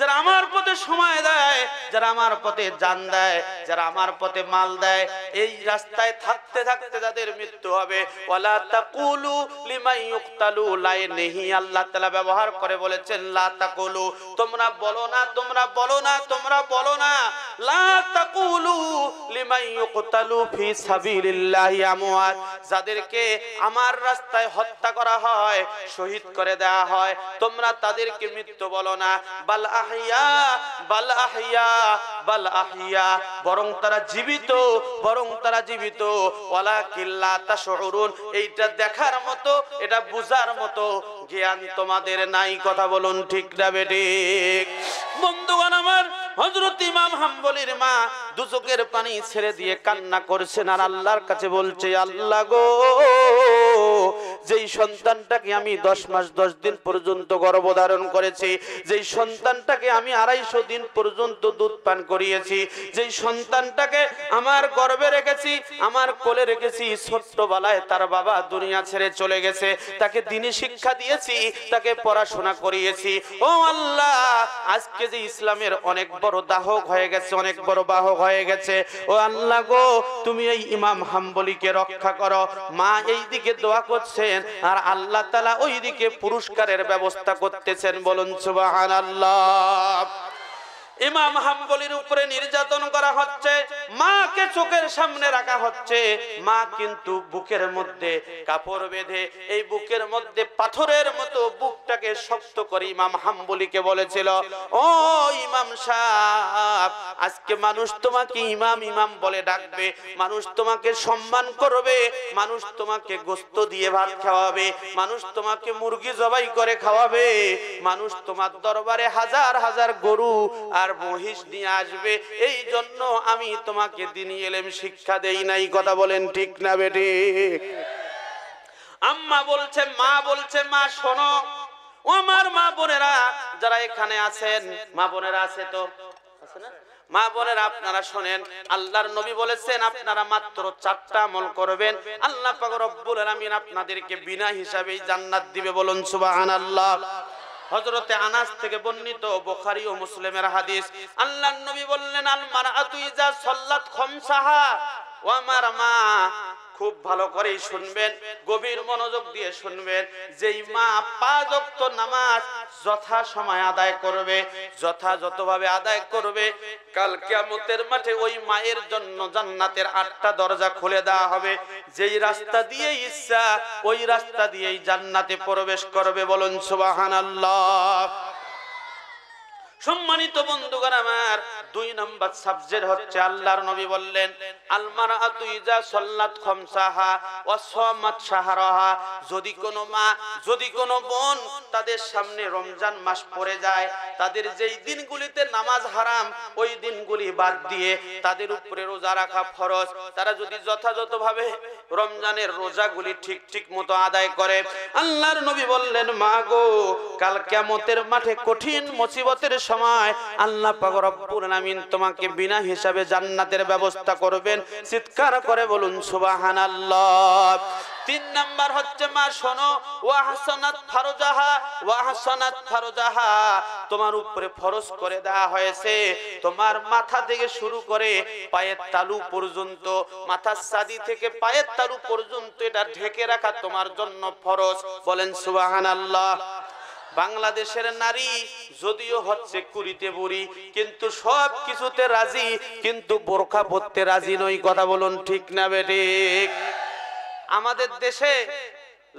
যারা আমার পথে সময় দেয় যারা আমার পথে যান দেয় যারা আমার পথে মাল দেয় এই রাস্তায় থাকতে থাকতে যাদের মৃত্যু হবে ব্যবহার করে বলেছেন তোমরা বলো না তোমরা বলো না তোমরা বলো না যাদেরকে আমার রাস্তায় হত্যা করা হয় শহীদ করে দেয়া হয় তোমরা তাদেরকে মৃত্যু বলো না বাল আহ বাল বাল আহিয়া বরং তারা জীবিত বরং তারা জীবিত ওয়ালা কিল্লা তা শহরুন এইটা দেখার মতো এটা বুঝার মতো জ্ঞান তোমাদের নাই কথা বলুন ঠিক না বেটিক বন্ধুগণ আমার হজরত ইমাম হাম্বলির মা দুচোখের পানি ছেড়ে দিয়ে কান্না করছেন আর আল্লাহর কাছে বলছে আল্লাহ গো যেই সন্তানটাকে আমি দশ মাস দশ দিন পর্যন্ত গর্ভধারণ করেছি যেই সন্তানটাকে আমি আড়াইশো দিন পর্যন্ত দুধ পান করিয়েছি যেই সন্তানটাকে আমার গর্বে রেখেছি আমার কোলে রেখেছি ছোট্টবেলায় তার বাবা দুনিয়া ছেড়ে চলে গেছে তাকে দিনে শিক্ষা দিয়েছি তাকে পড়াশোনা করিয়েছি ও আল্লাহ আজকে যে ইসলামের অনেক বড় দাহক হয়ে গেছে অনেক বড় বাহক হয়ে গেছে ও আল্লাহ গো তুমি এই ইমাম হাম্বলিকে রক্ষা করো মা এই দিকে দোয়া করছেন করতেছেন আর আল্লাহ তালা ওইদিকে পুরস্কারের ব্যবস্থা করতেছেন বলুন সুবাহ আল্লাহ ইমাম হাম্বলির উপরে নির্যাতন করা হচ্ছে মাকে চোখের সামনে রাখা হচ্ছে মা কিন্তু বুকের মধ্যে কাপড় বেঁধে এই বুকের মধ্যে পাথরের মতো বুকটাকে শক্ত করে ইমাম হাম্বলিকে বলেছিল ও ইমাম সাহ আজকে মানুষ তোমাকে ইমাম ইমাম বলে ডাকবে মানুষ তোমাকে সম্মান করবে মানুষ তোমাকে গোস্ত দিয়ে ভাত খাওয়াবে মানুষ তোমাকে মুরগি জবাই করে খাওয়াবে মানুষ তোমার দরবারে হাজার হাজার গরু আর আর মহিষ নিয়ে আসবে এই জন্য আমি তোমাকে দিন এলেম শিক্ষা দেই নাই কথা বলেন ঠিক না বেটি আম্মা বলছে মা বলছে মা শোনো আমার মা বোনেরা যারা এখানে আছেন মা বোনেরা আছে তো মা বোনেরা আপনারা শোনেন আল্লাহর নবী বলেছেন আপনারা মাত্র চারটা আমল করবেন আল্লাহ পাক রব্বুল আলামিন আপনাদেরকে বিনা হিসাবেই জান্নাত দিবে বলুন সুবহানাল্লাহ আল্লাহ হজরতে আনাস থেকে বর্ণিত বোখারি ও মুসলিমের হাদিস আল্লাহ নবী বললেন আল মারা তুই যা সল্লাত খমসাহা ওয়ামার মা খুব ভালো করে শুনবেন গভীর মনোযোগ দিয়ে শুনবেন যেই মা পাঁচ ওয়াক্ত নামাজ যথা সময় আদায় করবে যথাযথভাবে আদায় করবে কাল কেমতের মাঠে ওই মায়ের জন্য জান্নাতের আটটা দরজা খুলে দেওয়া হবে যেই রাস্তা দিয়ে ইচ্ছা ওই রাস্তা দিয়েই জান্নাতে প্রবেশ করবে বলুন সুবাহান আল্লাহ সম্মানিত বন্ধুগণ আমার দুই নম্বর সাবজেক্ট হচ্ছে আল্লাহর নবী বললেন আলমার আতুইজা সল্লাত খমসাহা অসমাত সাহারহা যদি কোনো মা যদি কোনো বোন তাদের সামনে রমজান মাস পড়ে যায় তাদের যেই দিনগুলিতে নামাজ হারাম ওই দিনগুলি বাদ দিয়ে তাদের উপরে রোজা রাখা ফরজ তারা যদি যথাযথভাবে রমজানের রোজাগুলি ঠিক ঠিক মতো আদায় করে আল্লাহর নবী বললেন মা গো কাল কেমতের মাঠে কঠিন মুসিবতের সময় আল্লাহ পাক রব্বুল তোমাকে বিনা হিসাবে জান্নাতের ব্যবস্থা করবেন চিৎকার করে বলুন সুবাহান আল্লাহ তিন নাম্বার হচ্ছে মা শোনো ওয়াহাসনাত ফারজাহা ওয়াহাসনাত ফারজাহা তোমার উপরে ফরজ করে দেওয়া হয়েছে তোমার মাথা থেকে শুরু করে পায়ের তালু পর্যন্ত মাথার সাদি থেকে পায়ের তালু পর্যন্ত এটা ঢেকে রাখা তোমার জন্য ফরজ বলেন সুবহানাল্লাহ বাংলাদেশের নারী যদিও হচ্ছে কুড়িতে বুড়ি কিন্তু সব কিছুতে রাজি কিন্তু বোরখা পরতে রাজি নই কথা বলুন ঠিক না বেটে আমাদের দেশে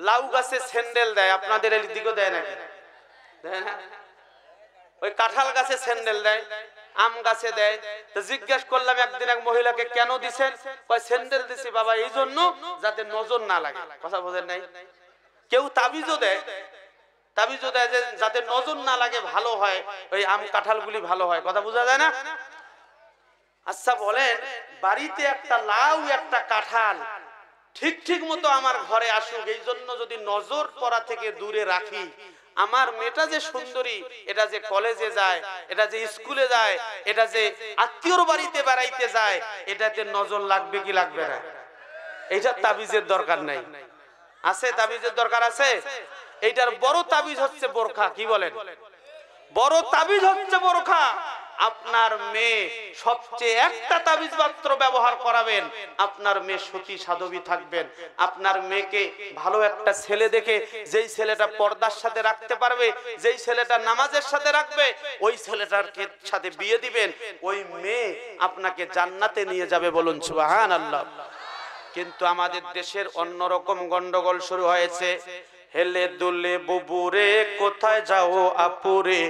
লাউ গাছে স্যান্ডেল দেয় আপনাদের এর দিকেও দেয় নাকি ওই কাঁঠাল গাছে স্যান্ডেল দেয় আম গাছে দেয় তো জিজ্ঞেস করলাম একদিন এক মহিলাকে কেন দিছেন স্যান্ডেল দিছি বাবা এই জন্য যাতে নজর না লাগে কথা বোঝেন নাই কেউ তাবিজও দেয় তাবিজ যাতে নজর না লাগে ভালো হয় ওই আম কাঁঠালগুলি ভালো হয় কথা বোঝা যায় না আচ্ছা বলেন বাড়িতে একটা লাউ একটা কাঁঠাল ঠিক ঠিক মতো আমার ঘরে আসুক এই জন্য যদি নজর পড়া থেকে দূরে রাখি আমার মেয়েটা যে সুন্দরী এটা যে কলেজে যায় এটা যে স্কুলে যায় এটা যে আত্মীয়র বাড়িতে বেড়াইতে যায় এটাতে নজর লাগবে কি লাগবে না এইটার তাবিজের দরকার নাই আছে তাবিজের দরকার আছে এইটার বড় তাবিজ হচ্ছে বোরখা কি বলেন বড় তাবিজ হচ্ছে বোরখা আপনার মেয়ে সবচেয়ে একটা তাবিজ মাত্র ব্যবহার করাবেন আপনার মেয়ে সতী সাধবী থাকবেন আপনার মেয়েকে ভালো একটা ছেলে দেখে যেই ছেলেটা পর্দার সাথে রাখতে পারবে যেই ছেলেটা নামাজের সাথে রাখবে ওই ছেলেটার সাথে বিয়ে দিবেন ওই মেয়ে আপনাকে জান্নাতে নিয়ে যাবে বলুন সুবাহান কিন্তু আমাদের দেশের অন্যরকম গন্ডগোল শুরু হয়েছে হেলে দুলে বুবুরে কোথায় যাও আপুরে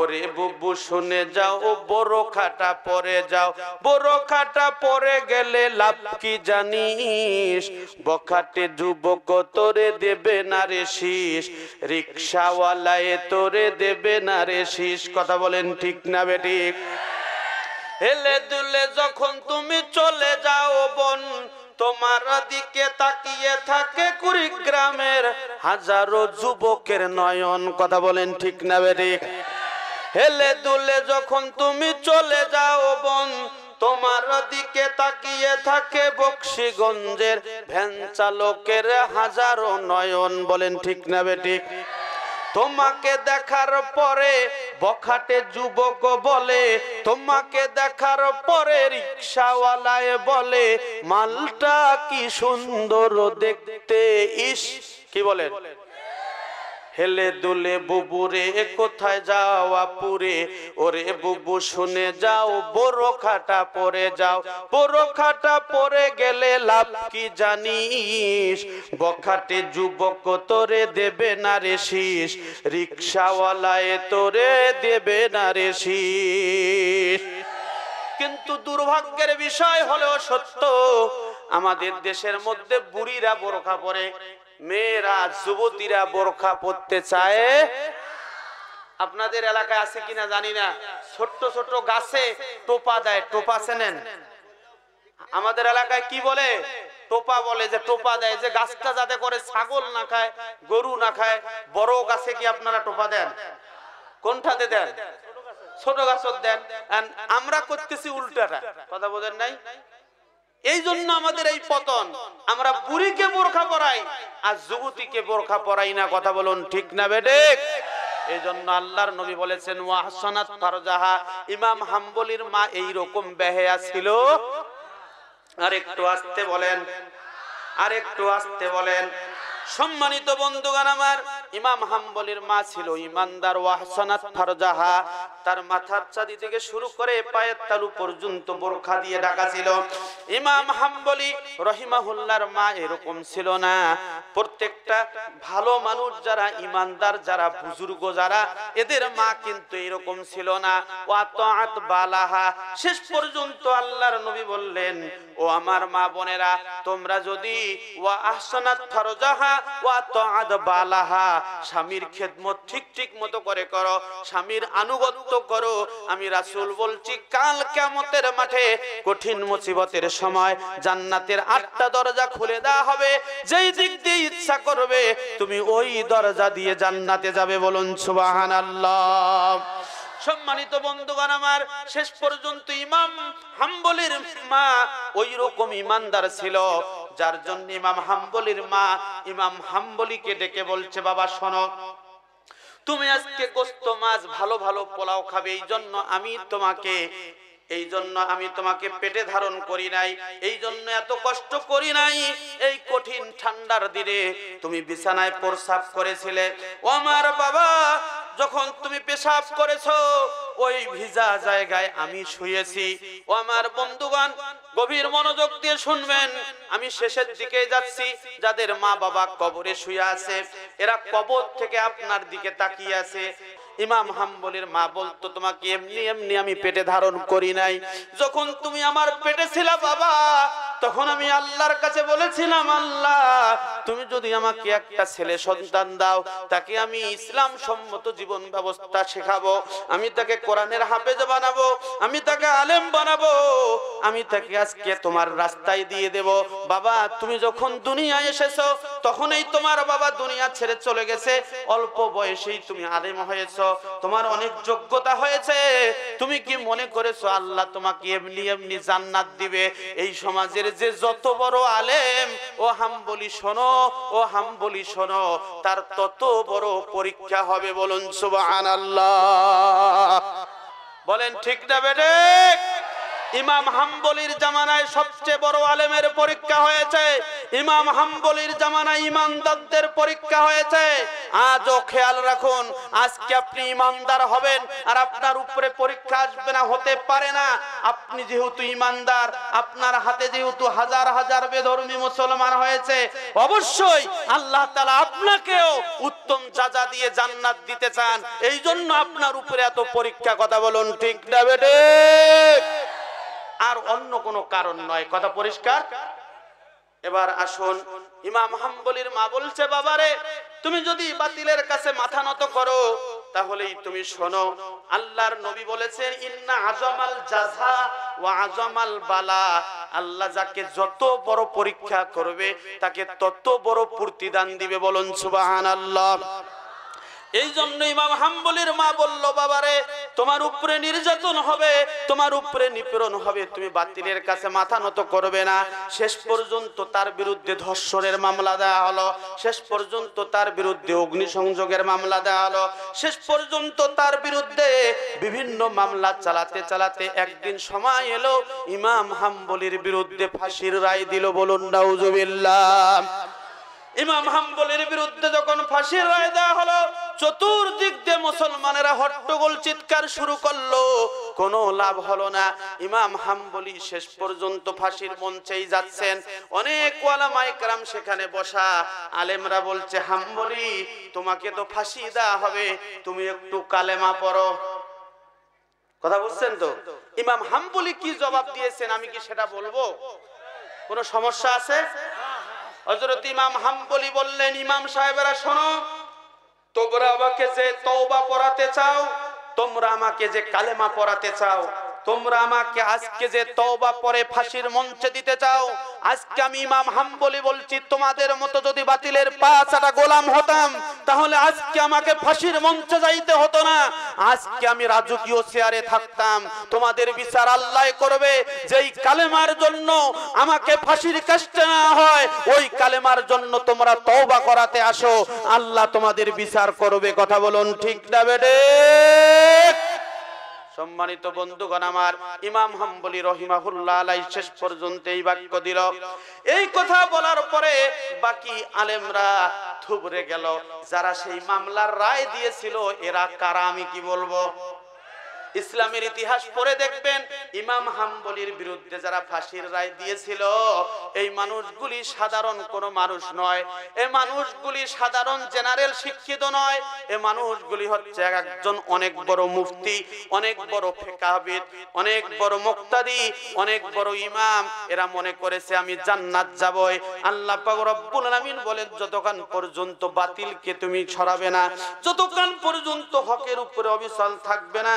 ওরে বুবু শুনে যাও বড় খাটা পরে যাও বড় খাটা পরে গেলে লাভ কি জানিস বখাটে যুবক তোরে দেবে না রে শীষ রিক্সাওয়ালায় তোরে দেবে না রে শীষ কথা বলেন ঠিক না বেটিক হেলে দুলে যখন তুমি চলে যাও বোন তোমার দিকে তাকিয়ে থাকে কুড়িগ্রামের হাজারো যুবকের নয়ন কথা বলেন ঠিক না বেরিক হেলে দুলে যখন তুমি চলে যাও বোন তোমার দিকে তাকিয়ে থাকে বক্সিগঞ্জের ভ্যান চালকের হাজারো নয়ন বলেন ঠিক না বেটি তোমাকে দেখার পরে বখাটে যুবক বলে তোমাকে দেখার পরে রিক্সাওয়ালায় বলে মালটা কি সুন্দর দেখতে ইস কি বলেন হেলে দুলে বুবুরে কোথায় যাও আপুরে ওরে বুবু শুনে যাও বড় খাটা পরে যাও বড় খাটা পরে গেলে লাভ কি জানিস বখাটে যুবক তোরে দেবে না রে শীষ রিক্সাওয়ালায় তোরে দেবে না রে শীষ কিন্তু দুর্ভাগ্যের বিষয় হলেও সত্য আমাদের দেশের মধ্যে বুড়িরা বোরখা পরে মেয়েরা যুবতীরা বোরখা পরতে চায় আপনাদের এলাকায় আছে কিনা জানি না ছোট্ট ছোট্ট গাছে টোপা দেয় টোপা চেনেন আমাদের এলাকায় কি বলে টোপা বলে যে টোপা দেয় যে গাছটা যাতে করে ছাগল না খায় গরু না খায় বড় গাছে কি আপনারা টোপা দেন কোনটাতে দেন ছোট গাছ দেন আমরা করতেছি উল্টাটা কথা বোঝেন নাই এই জন্য আমাদের এই পতন আমরা বুড়িকে বোরখা পরাই আর যুবতীকে বোরখা পরাই না কথা বলুন ঠিক না বেডেক এই জন্য আল্লাহর নবী বলেছেন ওয়াহসানাত ফারজাহা ইমাম হাম্বলির মা এই রকম বেহেয়া ছিল আর একটু আসতে বলেন আর একটু আসতে বলেন সম্মানিত বন্ধুগণ আমার ইমাম হাম্বলির মা ছিল ইমানদার ওয়াহসনাত ফারজাহা তার মাথার চাঁদি থেকে শুরু করে পায়ের তালু পর্যন্ত বোরখা দিয়ে ঢাকা ছিল ইমাম হাম্বলি রহিমাহুল্লার মা এরকম ছিল না প্রত্যেকটা ভালো মানুষ যারা ইমানদার যারা বুজুর্গ যারা এদের মা কিন্তু এরকম ছিল না ওয়াতাআত বালাহা শেষ পর্যন্ত আল্লাহর নবী বললেন ও আমার মা বোনেরা তোমরা যদি ওয়া আহসানাত ফারজাহা ওয়াতাআত বালাহা স্বামীর খেদমত ঠিক ঠিক মতো করে করো স্বামীর আনুগত্য করো আমি রাসুল বলছি কাল কেমতের মাঠে কঠিন মুসিবতের সময় জান্নাতের আটটা দরজা খুলে দেওয়া হবে যেই দিক দিয়ে ইচ্ছা করবে তুমি ওই দরজা দিয়ে জান্নাতে যাবে বলুন সুবাহান আল্লাহ সম্মানিত বন্ধুগণ আমার শেষ পর্যন্ত ইমাম হাম্বলির মা ওই রকম ইমানদার ছিল যার জন্য ইমাম হাম্বলির মা ইমাম হাম্বলিকে ডেকে বলছে বাবা শোনো তুমি আজকে গোস্ত মাছ ভালো ভালো পোলাও খাবে এই জন্য আমি তোমাকে এই জন্য আমি তোমাকে পেটে ধারণ করি নাই এই জন্য এত কষ্ট করি নাই এই কঠিন ঠান্ডার দিনে তুমি বিছানায় প্রসাব করেছিলে ও আমার বাবা যখন তুমি পেশাব করেছ ওই ভিজা জায়গায় আমি শুয়েছি ও আমার বন্ধুগণ গভীর মনোযোগ দিয়ে শুনবেন আমি শেষের দিকে যাচ্ছি যাদের মা বাবা কবরে শুয়ে আছে এরা কবর থেকে আপনার দিকে তাকিয়ে আছে ইমাম হাম্বলের মা বলতো তোমাকে এমনি এমনি আমি পেটে ধারণ করি নাই যখন তুমি আমার পেটে ছিলা বাবা তখন আমি আল্লাহর কাছে বলেছিলাম আল্লাহ তুমি যদি আমাকে একটা ছেলে সন্তান দাও তাকে আমি ইসলাম সম্মত জীবন ব্যবস্থা শেখাবো আমি তাকে কোরআনের হাফেজ বানাবো আমি তাকে আলেম বানাবো আমি তাকে আজকে তোমার রাস্তায় দিয়ে দেব বাবা তুমি যখন দুনিয়ায় এসেছো তখনই তোমার বাবা দুনিয়া ছেড়ে চলে গেছে অল্প বয়সেই তুমি আলেম হয়েছ তোমার অনেক যোগ্যতা হয়েছে তুমি কি মনে করেছো আল্লাহ তোমাকে এমনি এমনি জান্নাত দিবে এই সমাজের আমাদের যে যত বড় আলেম ও হাম বলি শোনো ও হাম বলি শোনো তার তত বড় পরীক্ষা হবে বলুন সুবহানাল্লাহ বলেন ঠিক না বেটে ইমাম হাম্বলির জামানায় সবচেয়ে বড় আলেমের পরীক্ষা হয়েছে ইমাম হাম্বলির জামানায় ইমানদারদের পরীক্ষা হয়েছে আজও খেয়াল রাখুন আজকে আপনি ইমানদার হবেন আর আপনার উপরে পরীক্ষা আসবে না হতে পারে না আপনি যেহেতু ইমানদার আপনার হাতে যেহেতু হাজার হাজার বেধর্মী মুসলমান হয়েছে অবশ্যই আল্লাহ তালা আপনাকেও উত্তম চাজা দিয়ে জান্নাত দিতে চান এই জন্য আপনার উপরে এত পরীক্ষা কথা বলুন ঠিক না বেটে আর অন্য কোনো কারণ নয় কথা পরিষ্কার এবার আসুন ইমাম হাম্বলির মা বলছে বাবারে তুমি যদি বাতিলের কাছে মাথা নত করো তাহলেই তুমি শোনো আল্লাহর নবী বলেছেন ইন্না আজমাল জাজা ও আজমাল বালা আল্লাহ যাকে যত বড় পরীক্ষা করবে তাকে তত বড় প্রতিদান দিবে বলুন আল্লাহ এই জন্য ইমাম হাম্বলির মা বলল বাবারে তোমার উপরে নির্যাতন হবে তোমার উপরে নিপীড়ন হবে তুমি বাতিলের কাছে মাথা নত করবে না শেষ পর্যন্ত তার বিরুদ্ধে ধর্ষণের মামলা দেওয়া হলো শেষ পর্যন্ত তার বিরুদ্ধে অগ্নিসংযোগের মামলা দেওয়া হলো শেষ পর্যন্ত তার বিরুদ্ধে বিভিন্ন মামলা চালাতে চালাতে একদিন সময় এলো ইমাম হাম্বলির বিরুদ্ধে ফাঁসির রায় দিল বলুন নাউজুবিল্লাহ ইমাম হাম্বলের বিরুদ্ধে যখন ফাঁসির রায় দেওয়া হলো চতুর্দিক দিয়ে মুসলমানেরা হট্টগোল চিৎকার শুরু করলো লাভ হলো না ইমাম হাম্বলি শেষ পর্যন্ত ফাঁসির মঞ্চেই যাচ্ছেন অনেক ওয়ালামাইকরাম সেখানে বসা আলেমরা বলছে হাম্বলি তোমাকে তো ফাঁসি দেওয়া হবে তুমি একটু কালেমা পড়ো কথা বুঝছেন তো ইমাম হাম্বলি কি জবাব দিয়েছেন আমি কি সেটা বলবো কোনো সমস্যা আছে হজরত ইমাম হাম্বলি বললেন ইমাম সাহেবেরা শোনো তোমরা আমাকে যে তওবা পড়াতে চাও তোমরা আমাকে যে কালেমা পড়াতে চাও তোমরা আমাকে আজকে যে তওবা পরে ফাঁসির মঞ্চে দিতে চাও আজকে আমি ইমাম হাম্বলি বলছি তোমাদের মতো যদি বাতিলের পাঁচটা গোলাম হতাম তাহলে আজকে আমাকে ফাঁসির মঞ্চে যাইতে হতো না আজকে আমি রাজকীয় চেয়ারে থাকতাম তোমাদের বিচার আল্লাহ করবে যেই কালেমার জন্য আমাকে ফাঁসির কষ্ট না হয় ওই কালেমার জন্য তোমরা তওবা করাতে আসো আল্লাহ তোমাদের বিচার করবে কথা বলুন ঠিক না বেটে সম্মানিত বন্ধুগণ আমার ইমাম হাম্বলি রহিমাহুল্লাহ আলাই শেষ পর্যন্ত এই বাক্য দিল এই কথা বলার পরে বাকি আলেমরা থুবড়ে গেল যারা সেই মামলার রায় দিয়েছিল এরা কারা আমি কি বলবো ইসলামের ইতিহাস পড়ে দেখবেন ইমাম হাম্বলির বিরুদ্ধে যারা ফাঁসির রায় দিয়েছিল এই মানুষগুলি সাধারণ কোন মানুষ নয় এ মানুষগুলি সাধারণ জেনারেল শিক্ষিত নয় এ মানুষগুলি হচ্ছে একজন অনেক বড় মুফতি অনেক বড় ফেকাবিদ অনেক বড় মুক্তাদি অনেক বড় ইমাম এরা মনে করেছে আমি জান্নাত যাবই আল্লাহ পাক রব্বুল আলামিন বলেন যতক্ষণ পর্যন্ত বাতিলকে তুমি ছড়াবে না যতক্ষণ পর্যন্ত হকের উপরে অবিচল থাকবে না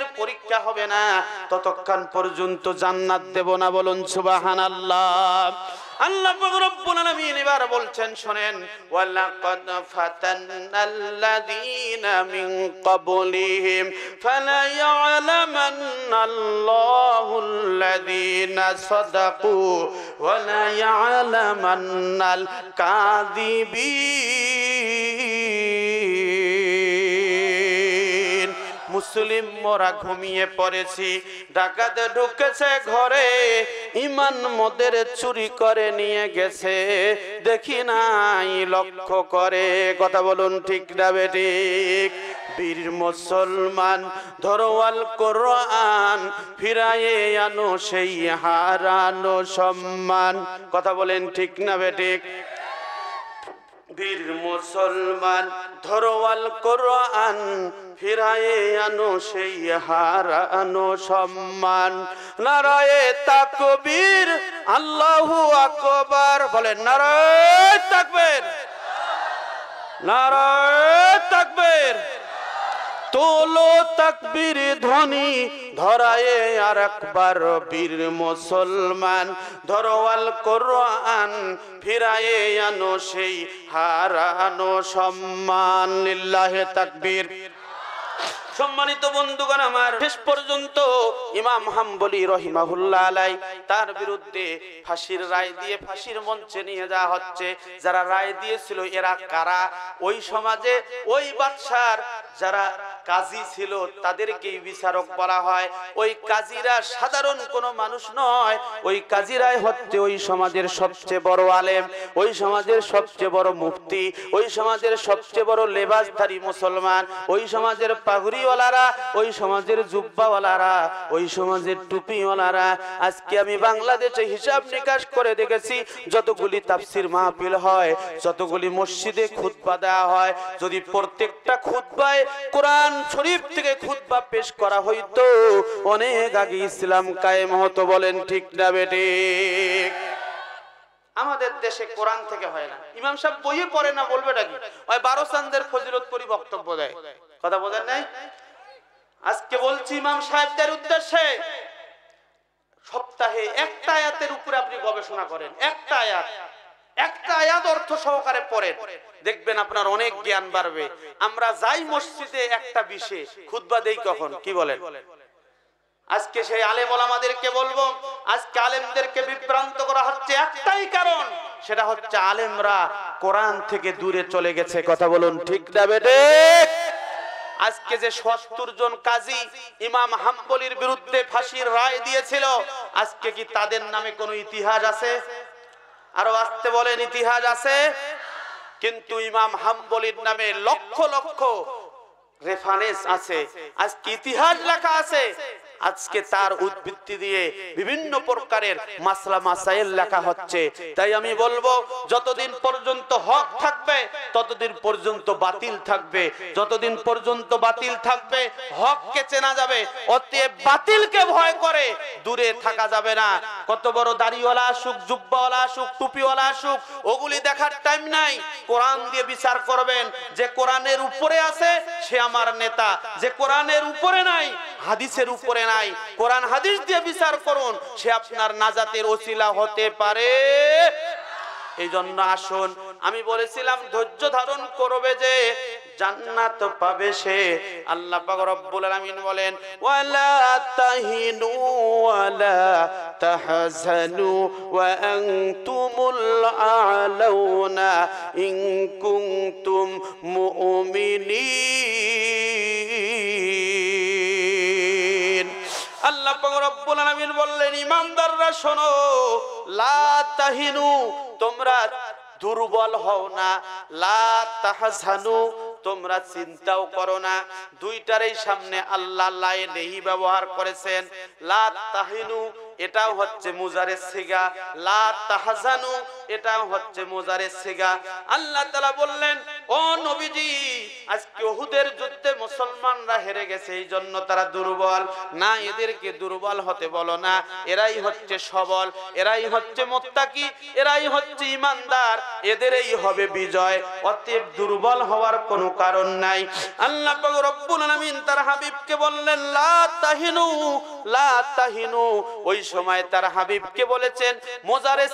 ইমানের পরীক্ষা হবে না ততক্ষণ পর্যন্ত জান্নাত দেব না বলুন সুবাহান আল্লাহ আল্লাহ রব্বুল আলামিন এবার বলছেন শুনেন ওয়ালাকাদ ফাতানাল্লাযীনা মিন ক্বাবলিহিম ফালা সাদাকু ওয়ালা ইয়ালামান্নাল কাযিবিন মুসলিম মোরা ঘুমিয়ে পড়েছি ডাকাতে ঢুকেছে ঘরে ইমান মদের চুরি করে নিয়ে গেছে দেখি নাই লক্ষ্য করে কথা বলুন ঠিক না বেটিক বীর মুসলমান ধরোয়াল কোরআন ফিরাইয়ে আনো সেই হারানো সম্মান কথা বলেন ঠিক না বেটিক বীর মুসলমান ধরোয়াল কোরআন ফিরায়ে আনো সেই হারানো সম্মান নারায়ে তাকবীর আল্লাহু আকবার বলেন নারায় তাকবীর নারায় তাকবীর তোলো তাকবীর ধ্বনি ধরায়ে আর একবার বীর মুসলমান ধরোয়াল কোরআন ফিরায়ে আনো সেই হারানো সম্মান লিল্লাহে তাকবীর সম্মানিত বন্ধুগণ আমার শেষ পর্যন্ত ইমাম হাম্বলি রহিমাহুল্লাহ আলাই তার বিরুদ্ধে ফাঁসির রায় দিয়ে ফাঁসির মঞ্চে নিয়ে যাওয়া হচ্ছে যারা রায় দিয়েছিল এরা কারা ওই সমাজে ওই বাদশার যারা কাজী ছিল তাদেরকেই বিচারক বলা হয় ওই কাজীরা সাধারণ কোনো মানুষ নয় ওই কাজীরাই হচ্ছে ওই সমাজের সবচেয়ে বড় আলেম ওই সমাজের সবচেয়ে বড় মুফতি ওই সমাজের সবচেয়ে বড় লেবাসধারী মুসলমান ওই সমাজের পাগুড়িও ওই সমাজের ওই সমাজের আজকে আমি বাংলাদেশে হিসাব নিকাশ করে দেখেছি যতগুলি তাফসির মাহফিল হয় যতগুলি মসজিদে খুতবা দেওয়া হয় যদি প্রত্যেকটা খুতবায় কোরআন শরীফ থেকে খুতবা পেশ করা হইতো অনেক আগে ইসলাম কায়েম হতো বলেন ঠিক না বেটিক আমাদের দেশে কোরআন থেকে হয় না ইমাম সাহেব বইয়ে পড়ে না বলবে নাকি ওই বারো চান্দের ফজিলত পরি বক্তব্য দেয় কথা বোঝেন নাই আজকে বলছি ইমাম সাহেবদের উদ্দেশ্যে সপ্তাহে একটা আয়াতের উপরে আপনি গবেষণা করেন একটা আয়াত একটা আয়াত অর্থ সহকারে পড়েন দেখবেন আপনার অনেক জ্ঞান বাড়বে আমরা যাই মসজিদে একটা বিশে খুদবা দেই কখন কি বলেন আজকে সেই আলেম ওলামাদেরকে বলবো আজকে আলেমদেরকে বিভ্রান্ত করা হচ্ছে একটাই কারণ সেটা হচ্ছে আলেমরা কোরআন থেকে দূরে চলে গেছে কথা বলুন ঠিক না বেটে আজকে যে সত্তর জন কাজী ইমাম হাম্বলির বিরুদ্ধে ফাঁসির রায় দিয়েছিল আজকে কি তাদের নামে কোনো ইতিহাস আছে আরো আসতে বলেন ইতিহাস আছে কিন্তু ইমাম হাম্বলির নামে লক্ষ লক্ষ রেফারেন্স আছে আজকে ইতিহাস লেখা আছে আজকে তার উদ্বৃত্তি দিয়ে বিভিন্ন প্রকারের মাসলা মাসাইল লেখা হচ্ছে তাই আমি বলবো যতদিন পর্যন্ত হক থাকবে ততদিন পর্যন্ত বাতিল থাকবে যতদিন পর্যন্ত বাতিল থাকবে হককে চেনা যাবে অতএব বাতিলকে ভয় করে দূরে থাকা যাবে না কত বড় দাড়িওয়ালা আসুক জুব্বাওয়ালা আসুক টুপিওয়ালা আসুক ওগুলি দেখার টাইম নাই কোরআন দিয়ে বিচার করবেন যে কোরআনের উপরে আছে সে আমার নেতা যে কোরআনের উপরে নাই হাদিসের উপরে নাই কোরআন হাদিস দিয়ে বিচার করুন সে আপনার নাজাতের ওসিলা হতে পারে এই জন্য আসুন আমি বলেছিলাম ধৈর্য ধারণ করবে যে জান্নাত পাবে সে আল্লাহ পাক রব্বুল আলামিন বলেন ওয়ালা তাহিনু ওয়ালা তাহজানু ওয়া আনতুমুল আলাউনা ইন কুনতুম মুমিনিন আল্লাহ রব্বুল আলামিন বললেন ইমানদাররা শোনো লা তাহিনু তোমরা দুর্বল হও না লা তাহজানু তোমরা চিন্তাও করো না দুইটারই সামনে আল্লাহ লাই নেহি ব্যবহার করেছেন লা তাহিনু এটাও হচ্ছে মুজারে সিগা লা তাহজানু এটাও হচ্ছে মুজারে সিগা আল্লাহ তাআলা বললেন ও নবীজি আজকে ওহুদের যুদ্ধ মুসলমানরা হেরে গেছে এই জন্য তারা দুর্বল না এদেরকে দুর্বল হতে বলো না এরাই হচ্ছে সবল এরাই হচ্ছে মোত্তাকি এরাই হচ্ছে ইমানদার এদেরই হবে বিজয় অতএব দুর্বল হওয়ার কোনো কারণ নাই আল্লাহ রব্বুল আলামিন তার হাবিবকে বললেন লা তাহিনু ওই সময় তার হাবিবকে বলেছেন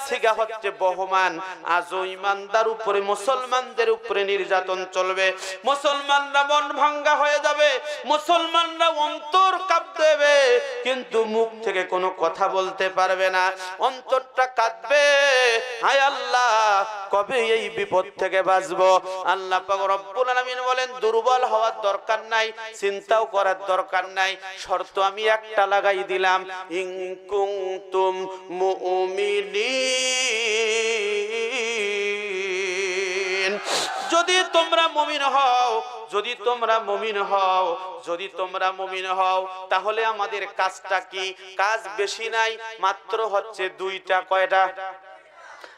সিগা হচ্ছে বহমান আজও ইমানদার উপরে মুসলমানদের উপরে নির্যাতন চলবে মুসলমানরা মন ভাঙ্গা হয়ে যাবে মুসলমানরা অন্তর কিন্তু মুখ থেকে কোনো কথা বলতে পারবে না অন্তরটা কাঁদবে হায় আল্লাহ কবে এই বিপদ থেকে বাঁচব আল্লাহ রব্বুল বলেন দুর্বল হওয়ার দরকার নাই চিন্তাও করার দরকার নাই শর্ত আমি একটা লাগাই দিলাম ইংকুং তুম যদি তোমরা মমিন হও যদি তোমরা মমিন হও যদি তোমরা মমিন হও তাহলে আমাদের কাজটা কি কাজ বেশি নাই মাত্র হচ্ছে দুইটা কয়টা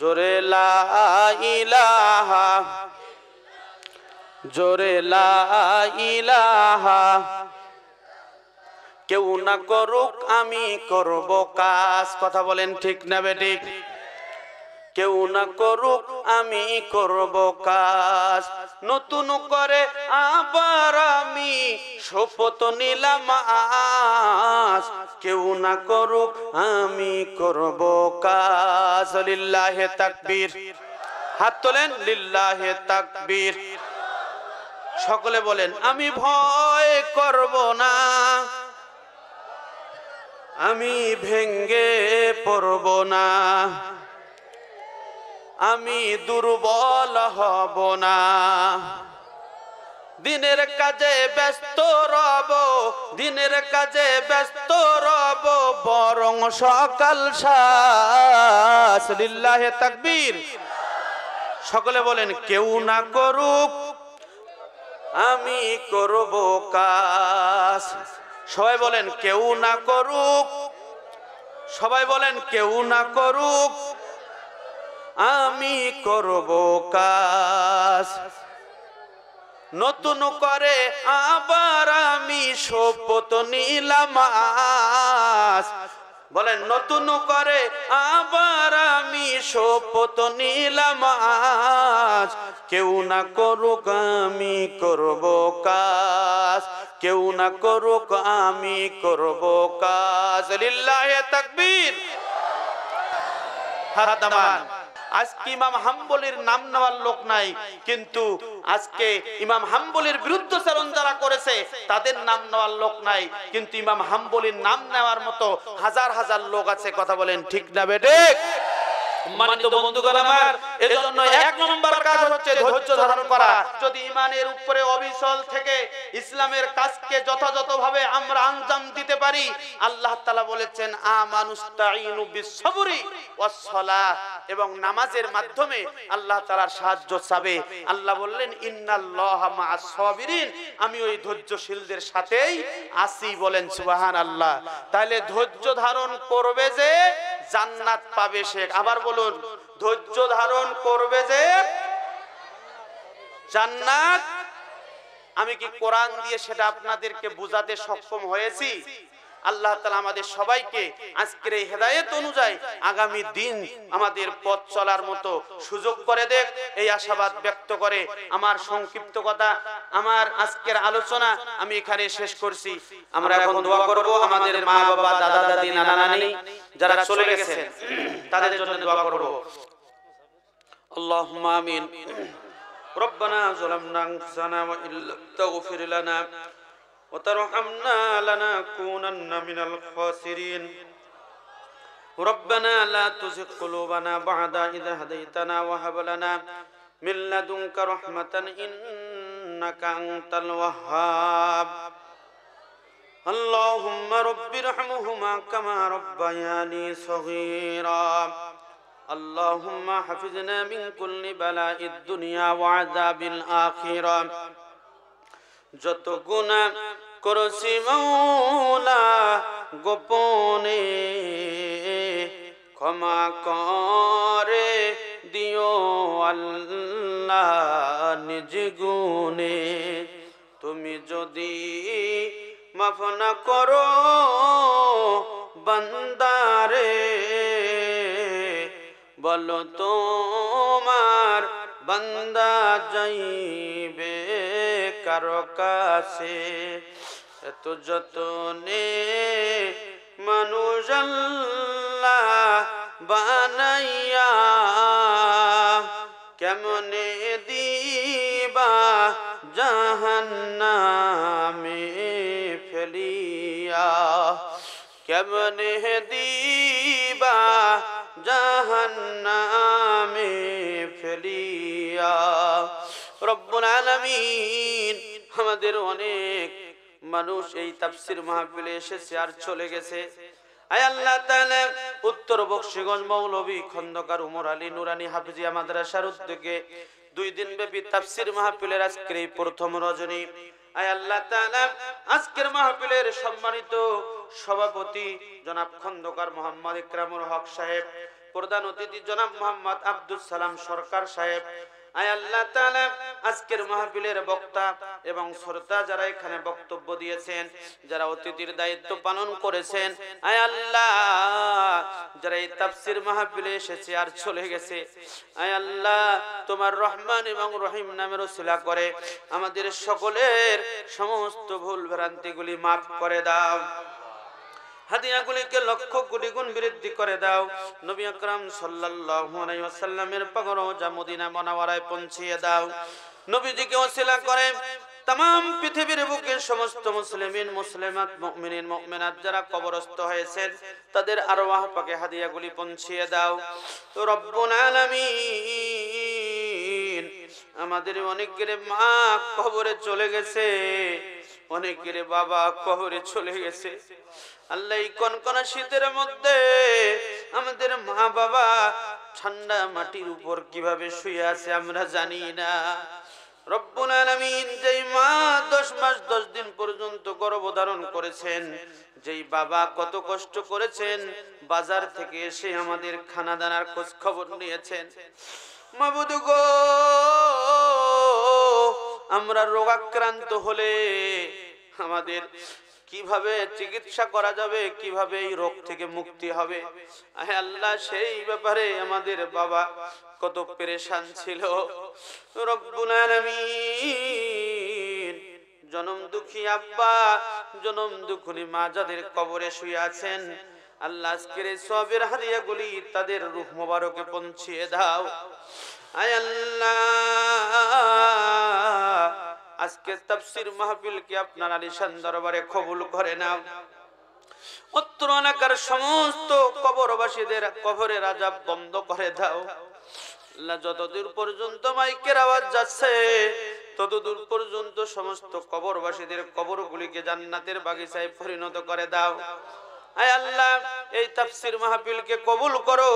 জোরে ইলাহা জোরে ইলাহা কেউ না করুক আমি করব কাজ কথা বলেন ঠিক না ঠিক কেউ না করুক আমি করব কাজ নতুন করে আবার আমি শপথ নিলাম আস কেউ না করুক আমি করব কাজ লিল্লাহে তাকবীর হাত তোলেন লিল্লাহে তাকবীর সকলে বলেন আমি ভয় করব না আমি ভেঙ্গে পড়ব না আমি দুর্বল হব না দিনের কাজে ব্যস্ত রব দিনের কাজে ব্যস্ত রব বরং সকাল সাহে তাকবীর সকলে বলেন কেউ না করুক আমি করব কাজ সবাই বলেন কেউ না করুক সবাই বলেন কেউ না করুক আমি করব কাজ নতুন করে আবার আমি শপথ নিলাম বলেন নতুন করে আবার আমি শপথ নিলাম কেউ না করুক আমি করব কাজ কেউ না করুক আমি করব কাজ লিল্লাহে তাকবীর হাত আজকে ইমাম হাম্বলির নাম নেওয়ার লোক নাই কিন্তু আজকে ইমাম হাম্বলির বিরুদ্ধচারণ যারা করেছে তাদের নাম নেওয়ার লোক নাই কিন্তু ইমাম হাম্বলির নাম নেওয়ার মতো হাজার হাজার লোক আছে কথা বলেন ঠিক না বেটে ইসলামের কাজকে আমরা আঞ্জাম দিতে পারি আল্লাহ বলেছেন এবং নামাজের মাধ্যমে আল্লাহ তালার সাহায্য চাবে আল্লাহ বললেন ইন্নাল্লাহিন আমি ওই ধৈর্যশীলদের সাথেই আসি বলেন সুবাহান আল্লাহ তাহলে ধৈর্য ধারণ করবে যে জান্নাত পাবে সে আবার বলুন ধৈর্য ধারণ করবে যে জান্নাত আমি কি কোরআন দিয়ে সেটা আপনাদেরকে বোঝাতে সক্ষম হয়েছি আল্লাহ তালা আমাদের সবাইকে আজকের এই হেদায়ত অনুযায়ী আগামী দিন আমাদের পথ চলার মতো সুযোগ করে দেখ এই আশাবাদ ব্যক্ত করে আমার সংক্ষিপ্ত কথা আমার আজকের আলোচনা আমি এখানে শেষ করছি আমরা এখন দোয়া করব আমাদের মা বাবা দাদা দাদি নানা নানি যারা চলে গেছে তাদের জন্য দোয়া করব اللهم آمين ربنا ظلمنا أنفسنا وإن لم تغفر لنا وترحمنا لنكونن من الخاسرين ربنا لا تزغ قلوبنا بعد إذا هديتنا وهب لنا من لدنك رحمة إنك أنت الوهاب اللهم رب ارحمهما كما ربياني صغيرا اللهم حفظنا من كل بلاء الدنيا وعذاب الآخرة যত গুণা করছি মৌলা গোপনে ক্ষমা করে দিও আল্লাহ নিজ গুণে তুমি যদি মাফনা করো বন্দারে বলো তোমার বান্দা যাইবে কারো কাছে এত যতনে মানুষ আল্লাহ বানাইয়া কেমনে দিবা জাহান্নামে ফেলিয়া কেমনে দিবা জাহান্নামে ফেলিয়া রব্বুল আলামিন আমাদের অনেক মানুষ এই তাফসির মাহফিলে এসেছে আর চলে গেছে আয় উত্তর বক্সিগঞ্জ মৌলভী খন্দকার উমর আলী নুরানি হাফিজিয়া মাদ্রাসার উদ্যোগে দুই দিন ব্যাপী তাফসির মাহফিলের আজকের এই প্রথম রজনী আয় আল্লাহ তাআলা আজকের মাহফিলের সম্মানিত সভাপতি জনাব খন্দকার মোহাম্মদ ইকরামুল হক সাহেব প্রধান অতিথি জনাব মোহাম্মদ আব্দুল সালাম সরকার সাহেব আয় আল্লাহ তাআলা আজকের মাহফিলের বক্তা এবং শ্রোতা যারা এখানে বক্তব্য দিয়েছেন যারা অতিথির দায়িত্ব পালন করেছেন আয় আল্লাহ যারা এই তাফসির মাহফিলে এসেছে আর চলে গেছে আয় আল্লাহ তোমার রহমান এবং রহিম নামের ওসিলা করে আমাদের সকলের সমস্ত ভুল ভ্রান্তিগুলি মাফ করে দাও হাদিয়াগুলিকে লক্ষ কোটি গুণ বৃদ্ধি করে দাও নবী আকরাম সাল্লাল্লাহু আলাইহি ওয়াসাল্লামের যা মদিনা মুনাওয়ারায় পৌঁছিয়ে দাও নবীজিকে ওসিলা করে তাম পৃথিবীর বুকে সমস্ত মুসলিমিন মুসলিমাত মুমিনিন মুমিনাত যারা কবরস্থ হয়েছেন তাদের ওয়াহ পাকে হাদিয়াগুলি পৌঁছিয়ে দাও তো রব্বুল আলামিন আমাদের অনেকের মা কবরে চলে গেছে অনেকের বাবা কবরে চলে গেছে আল্লাহ এই কনকনা শীতের মধ্যে আমাদের মা বাবা ঠান্ডা মাটির উপর কিভাবে শুয়ে আছে আমরা জানি না যেই মা দশ মাস দশ দিন পর্যন্ত গর্ভধারণ করেছেন যেই বাবা কত কষ্ট করেছেন বাজার থেকে এসে আমাদের খানা দানার খোঁজ খবর নিয়েছেন গো আমরা রোগাক্রান্ত হলে আমাদের কিভাবে চিকিৎসা করা যাবে কিভাবে এই রোগ থেকে মুক্তি হবে হ্যাঁ আল্লাহ সেই ব্যাপারে আমাদের বাবা কত পেরেশান ছিল জনম দুঃখী আব্বা জনম দুঃখী মা যাদের কবরে শুয়ে আছেন আল্লাহ আজকের এই সবের হারিয়াগুলি তাদের রূহ মোবারকে পৌঁছিয়ে দাও আয় আল্লাহ আজকে তাফসির মাহফিলকে আপনার নিশান দরবারে কবুল করে নাও উত্তর এলাকার সমস্ত কবরবাসীদের কবরে রাজা বন্ধ করে দাও আল্লাহ যতদূর পর্যন্ত মাইকের আওয়াজ যাচ্ছে ততদূর পর্যন্ত সমস্ত কবরবাসীদের কবরগুলিকে জান্নাতের বাগিচায় পরিণত করে দাও আয় আল্লাহ এই তাফসির মাহফিলকে কবুল করো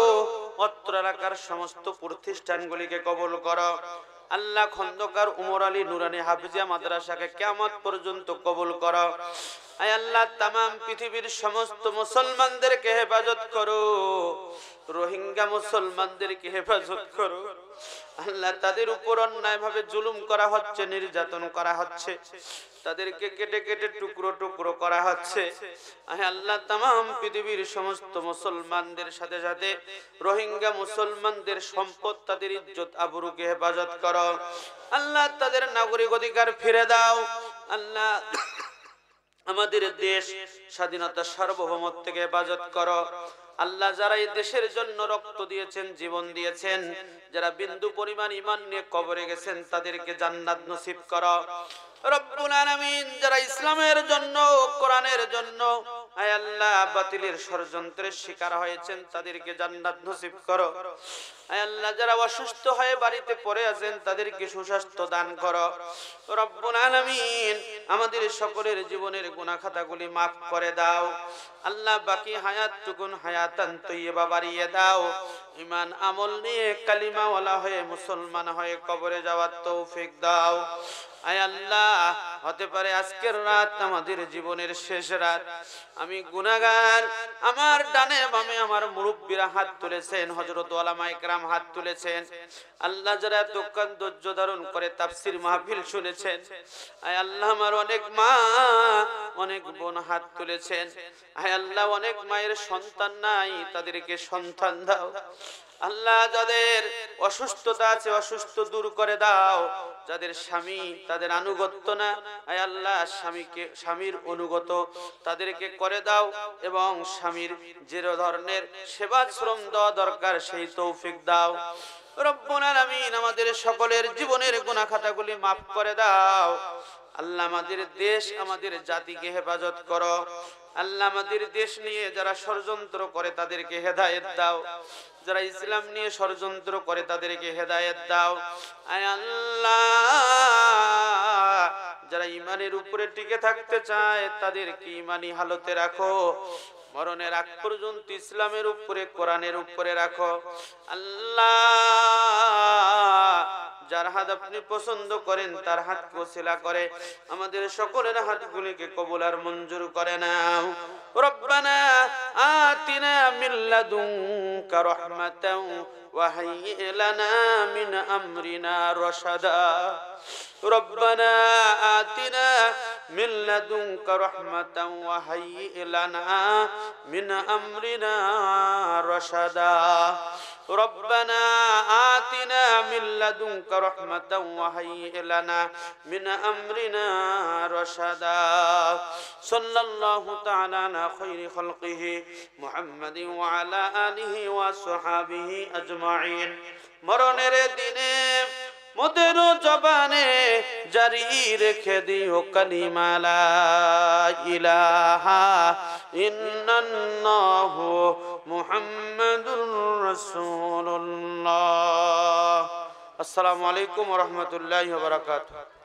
অত্র এলাকার সমস্ত প্রতিষ্ঠানগুলিকে কবুল করো আল্লাহ খন্দকার উমর আলী নুরানি হাফিজিয়া মাদ্রাসাকে কেমন পর্যন্ত কবুল করা আয় আল্লাহ তাম পৃথিবীর সমস্ত মুসলমানদেরকে হেফাজত করো রোহিঙ্গা মুসলমানদেরকে হেফাজত করো আল্লাহ তাদের উপর অন্যায় ভাবে জুলুম করা হচ্ছে নির্যাতন করা হচ্ছে তাদেরকে কেটে কেটে টুকরো টুকরো করা হচ্ছে আল্লাহ তাম পৃথিবীর সমস্ত মুসলমানদের সাথে সাথে রোহিঙ্গা মুসলমানদের সম্পদ তাদের ইজ্জত আবরুকে হেফাজত করো আল্লাহ তাদের নাগরিক অধিকার ফিরে দাও আল্লাহ আমাদের দেশ স্বাধীনতা সার্বভৌমত থেকে হেফাজত কর আল্লাহ যারা এই দেশের জন্য রক্ত দিয়েছেন জীবন দিয়েছেন যারা বিন্দু পরিমাণ ইমান নিয়ে কবরে গেছেন তাদেরকে জান্নাত নসিব কর রব্বুল আলামিন যারা ইসলামের জন্য কোরআনের জন্য আয় আল্লাহ বাতিলের ষড়যন্ত্রের শিকার হয়েছেন তাদেরকে জান্নাত নসিব করো আয় আল্লাহ যারা অসুস্থ হয়ে বাড়িতে পড়ে আছেন তাদেরকে সুস্বাস্থ্য দান করো রব্বুল আলামিন আমাদের সকলের জীবনের গুনাহ খাতাগুলি মাফ করে দাও আল্লাহ বাকি হায়াতটুকুন হায়াতান তৈয়বা বাড়িয়ে দাও ইমান আমল নিয়ে কালিমাওয়ালা হয়ে মুসলমান হয়ে কবরে যাওয়ার তৌফিক দাও আয় আল্লাহ হতে পারে আজকের রাত আমাদের জীবনের শেষ রাত আমি গুনাগার আমার ডানে বামে আমার মুরব্বীরা হাত তুলেছেন হজরত ওলামা ইকরাম হাত তুলেছেন আল্লাহ যারা দোকান ধৈর্য ধারণ করে তাফসির মাহফিল শুনেছেন আয় আল্লাহ আমার অনেক মা অনেক বোন হাত তুলেছেন আয় আল্লাহ অনেক মায়ের সন্তান নাই তাদেরকে সন্তান দাও আল্লাহ যাদের অসুস্থতা আছে অসুস্থ দূর করে দাও যাদের স্বামী তাদের আনুগত্য না আল্লাহ স্বামীকে স্বামীর অনুগত তাদেরকে করে দাও এবং স্বামীর যে ধরনের সেবা শ্রম দেওয়া দরকার সেই তৌফিক দাও রব্বুল আলামিন আমাদের সকলের জীবনের গুনাহ খাতাগুলি মাফ করে দাও আল্লাহ আমাদের দেশ আমাদের জাতিকে হেফাজত করো আল্লাহ আমাদের দেশ নিয়ে যারা ষড়যন্ত্র করে তাদেরকে হেদায়ত দাও যারা ইসলাম নিয়ে ষড়যন্ত্র করে তাদেরকে হেদায়েত দাও আয় আল্লাহ যারা ইমানের উপরে টিকে থাকতে চায় তাদেরকে ইমানি হালতে রাখো মরণের আগ পর্যন্ত ইসলামের উপরে কোরআনের উপরে রাখো আল্লাহ যার হাত আপনি পছন্দ করেন তার হাত কোসিলা করে আমাদের সকলের হাতগুলিকে কবুল মঞ্জুর করে না রব্বানা আতিনা মিন লাদুনকা রাহমাতাও ওয়া হাইয়্ লানা মিন আমরিনা রাশাদা রব্বানা আতিনা من لدنك رحمة وهيئ لنا من أمرنا رشدا ربنا آتنا من لدنك رحمة وهيئ لنا من أمرنا رشدا صلى الله تعالى على خير خلقه محمد وعلى آله وصحابه أجمعين مرنر دينه মোদের জবানে জারি রেখে দিও কালিমালা ইলাহা আসসালামু আলাইকুম ওয়া রাহমাতুল্লাহি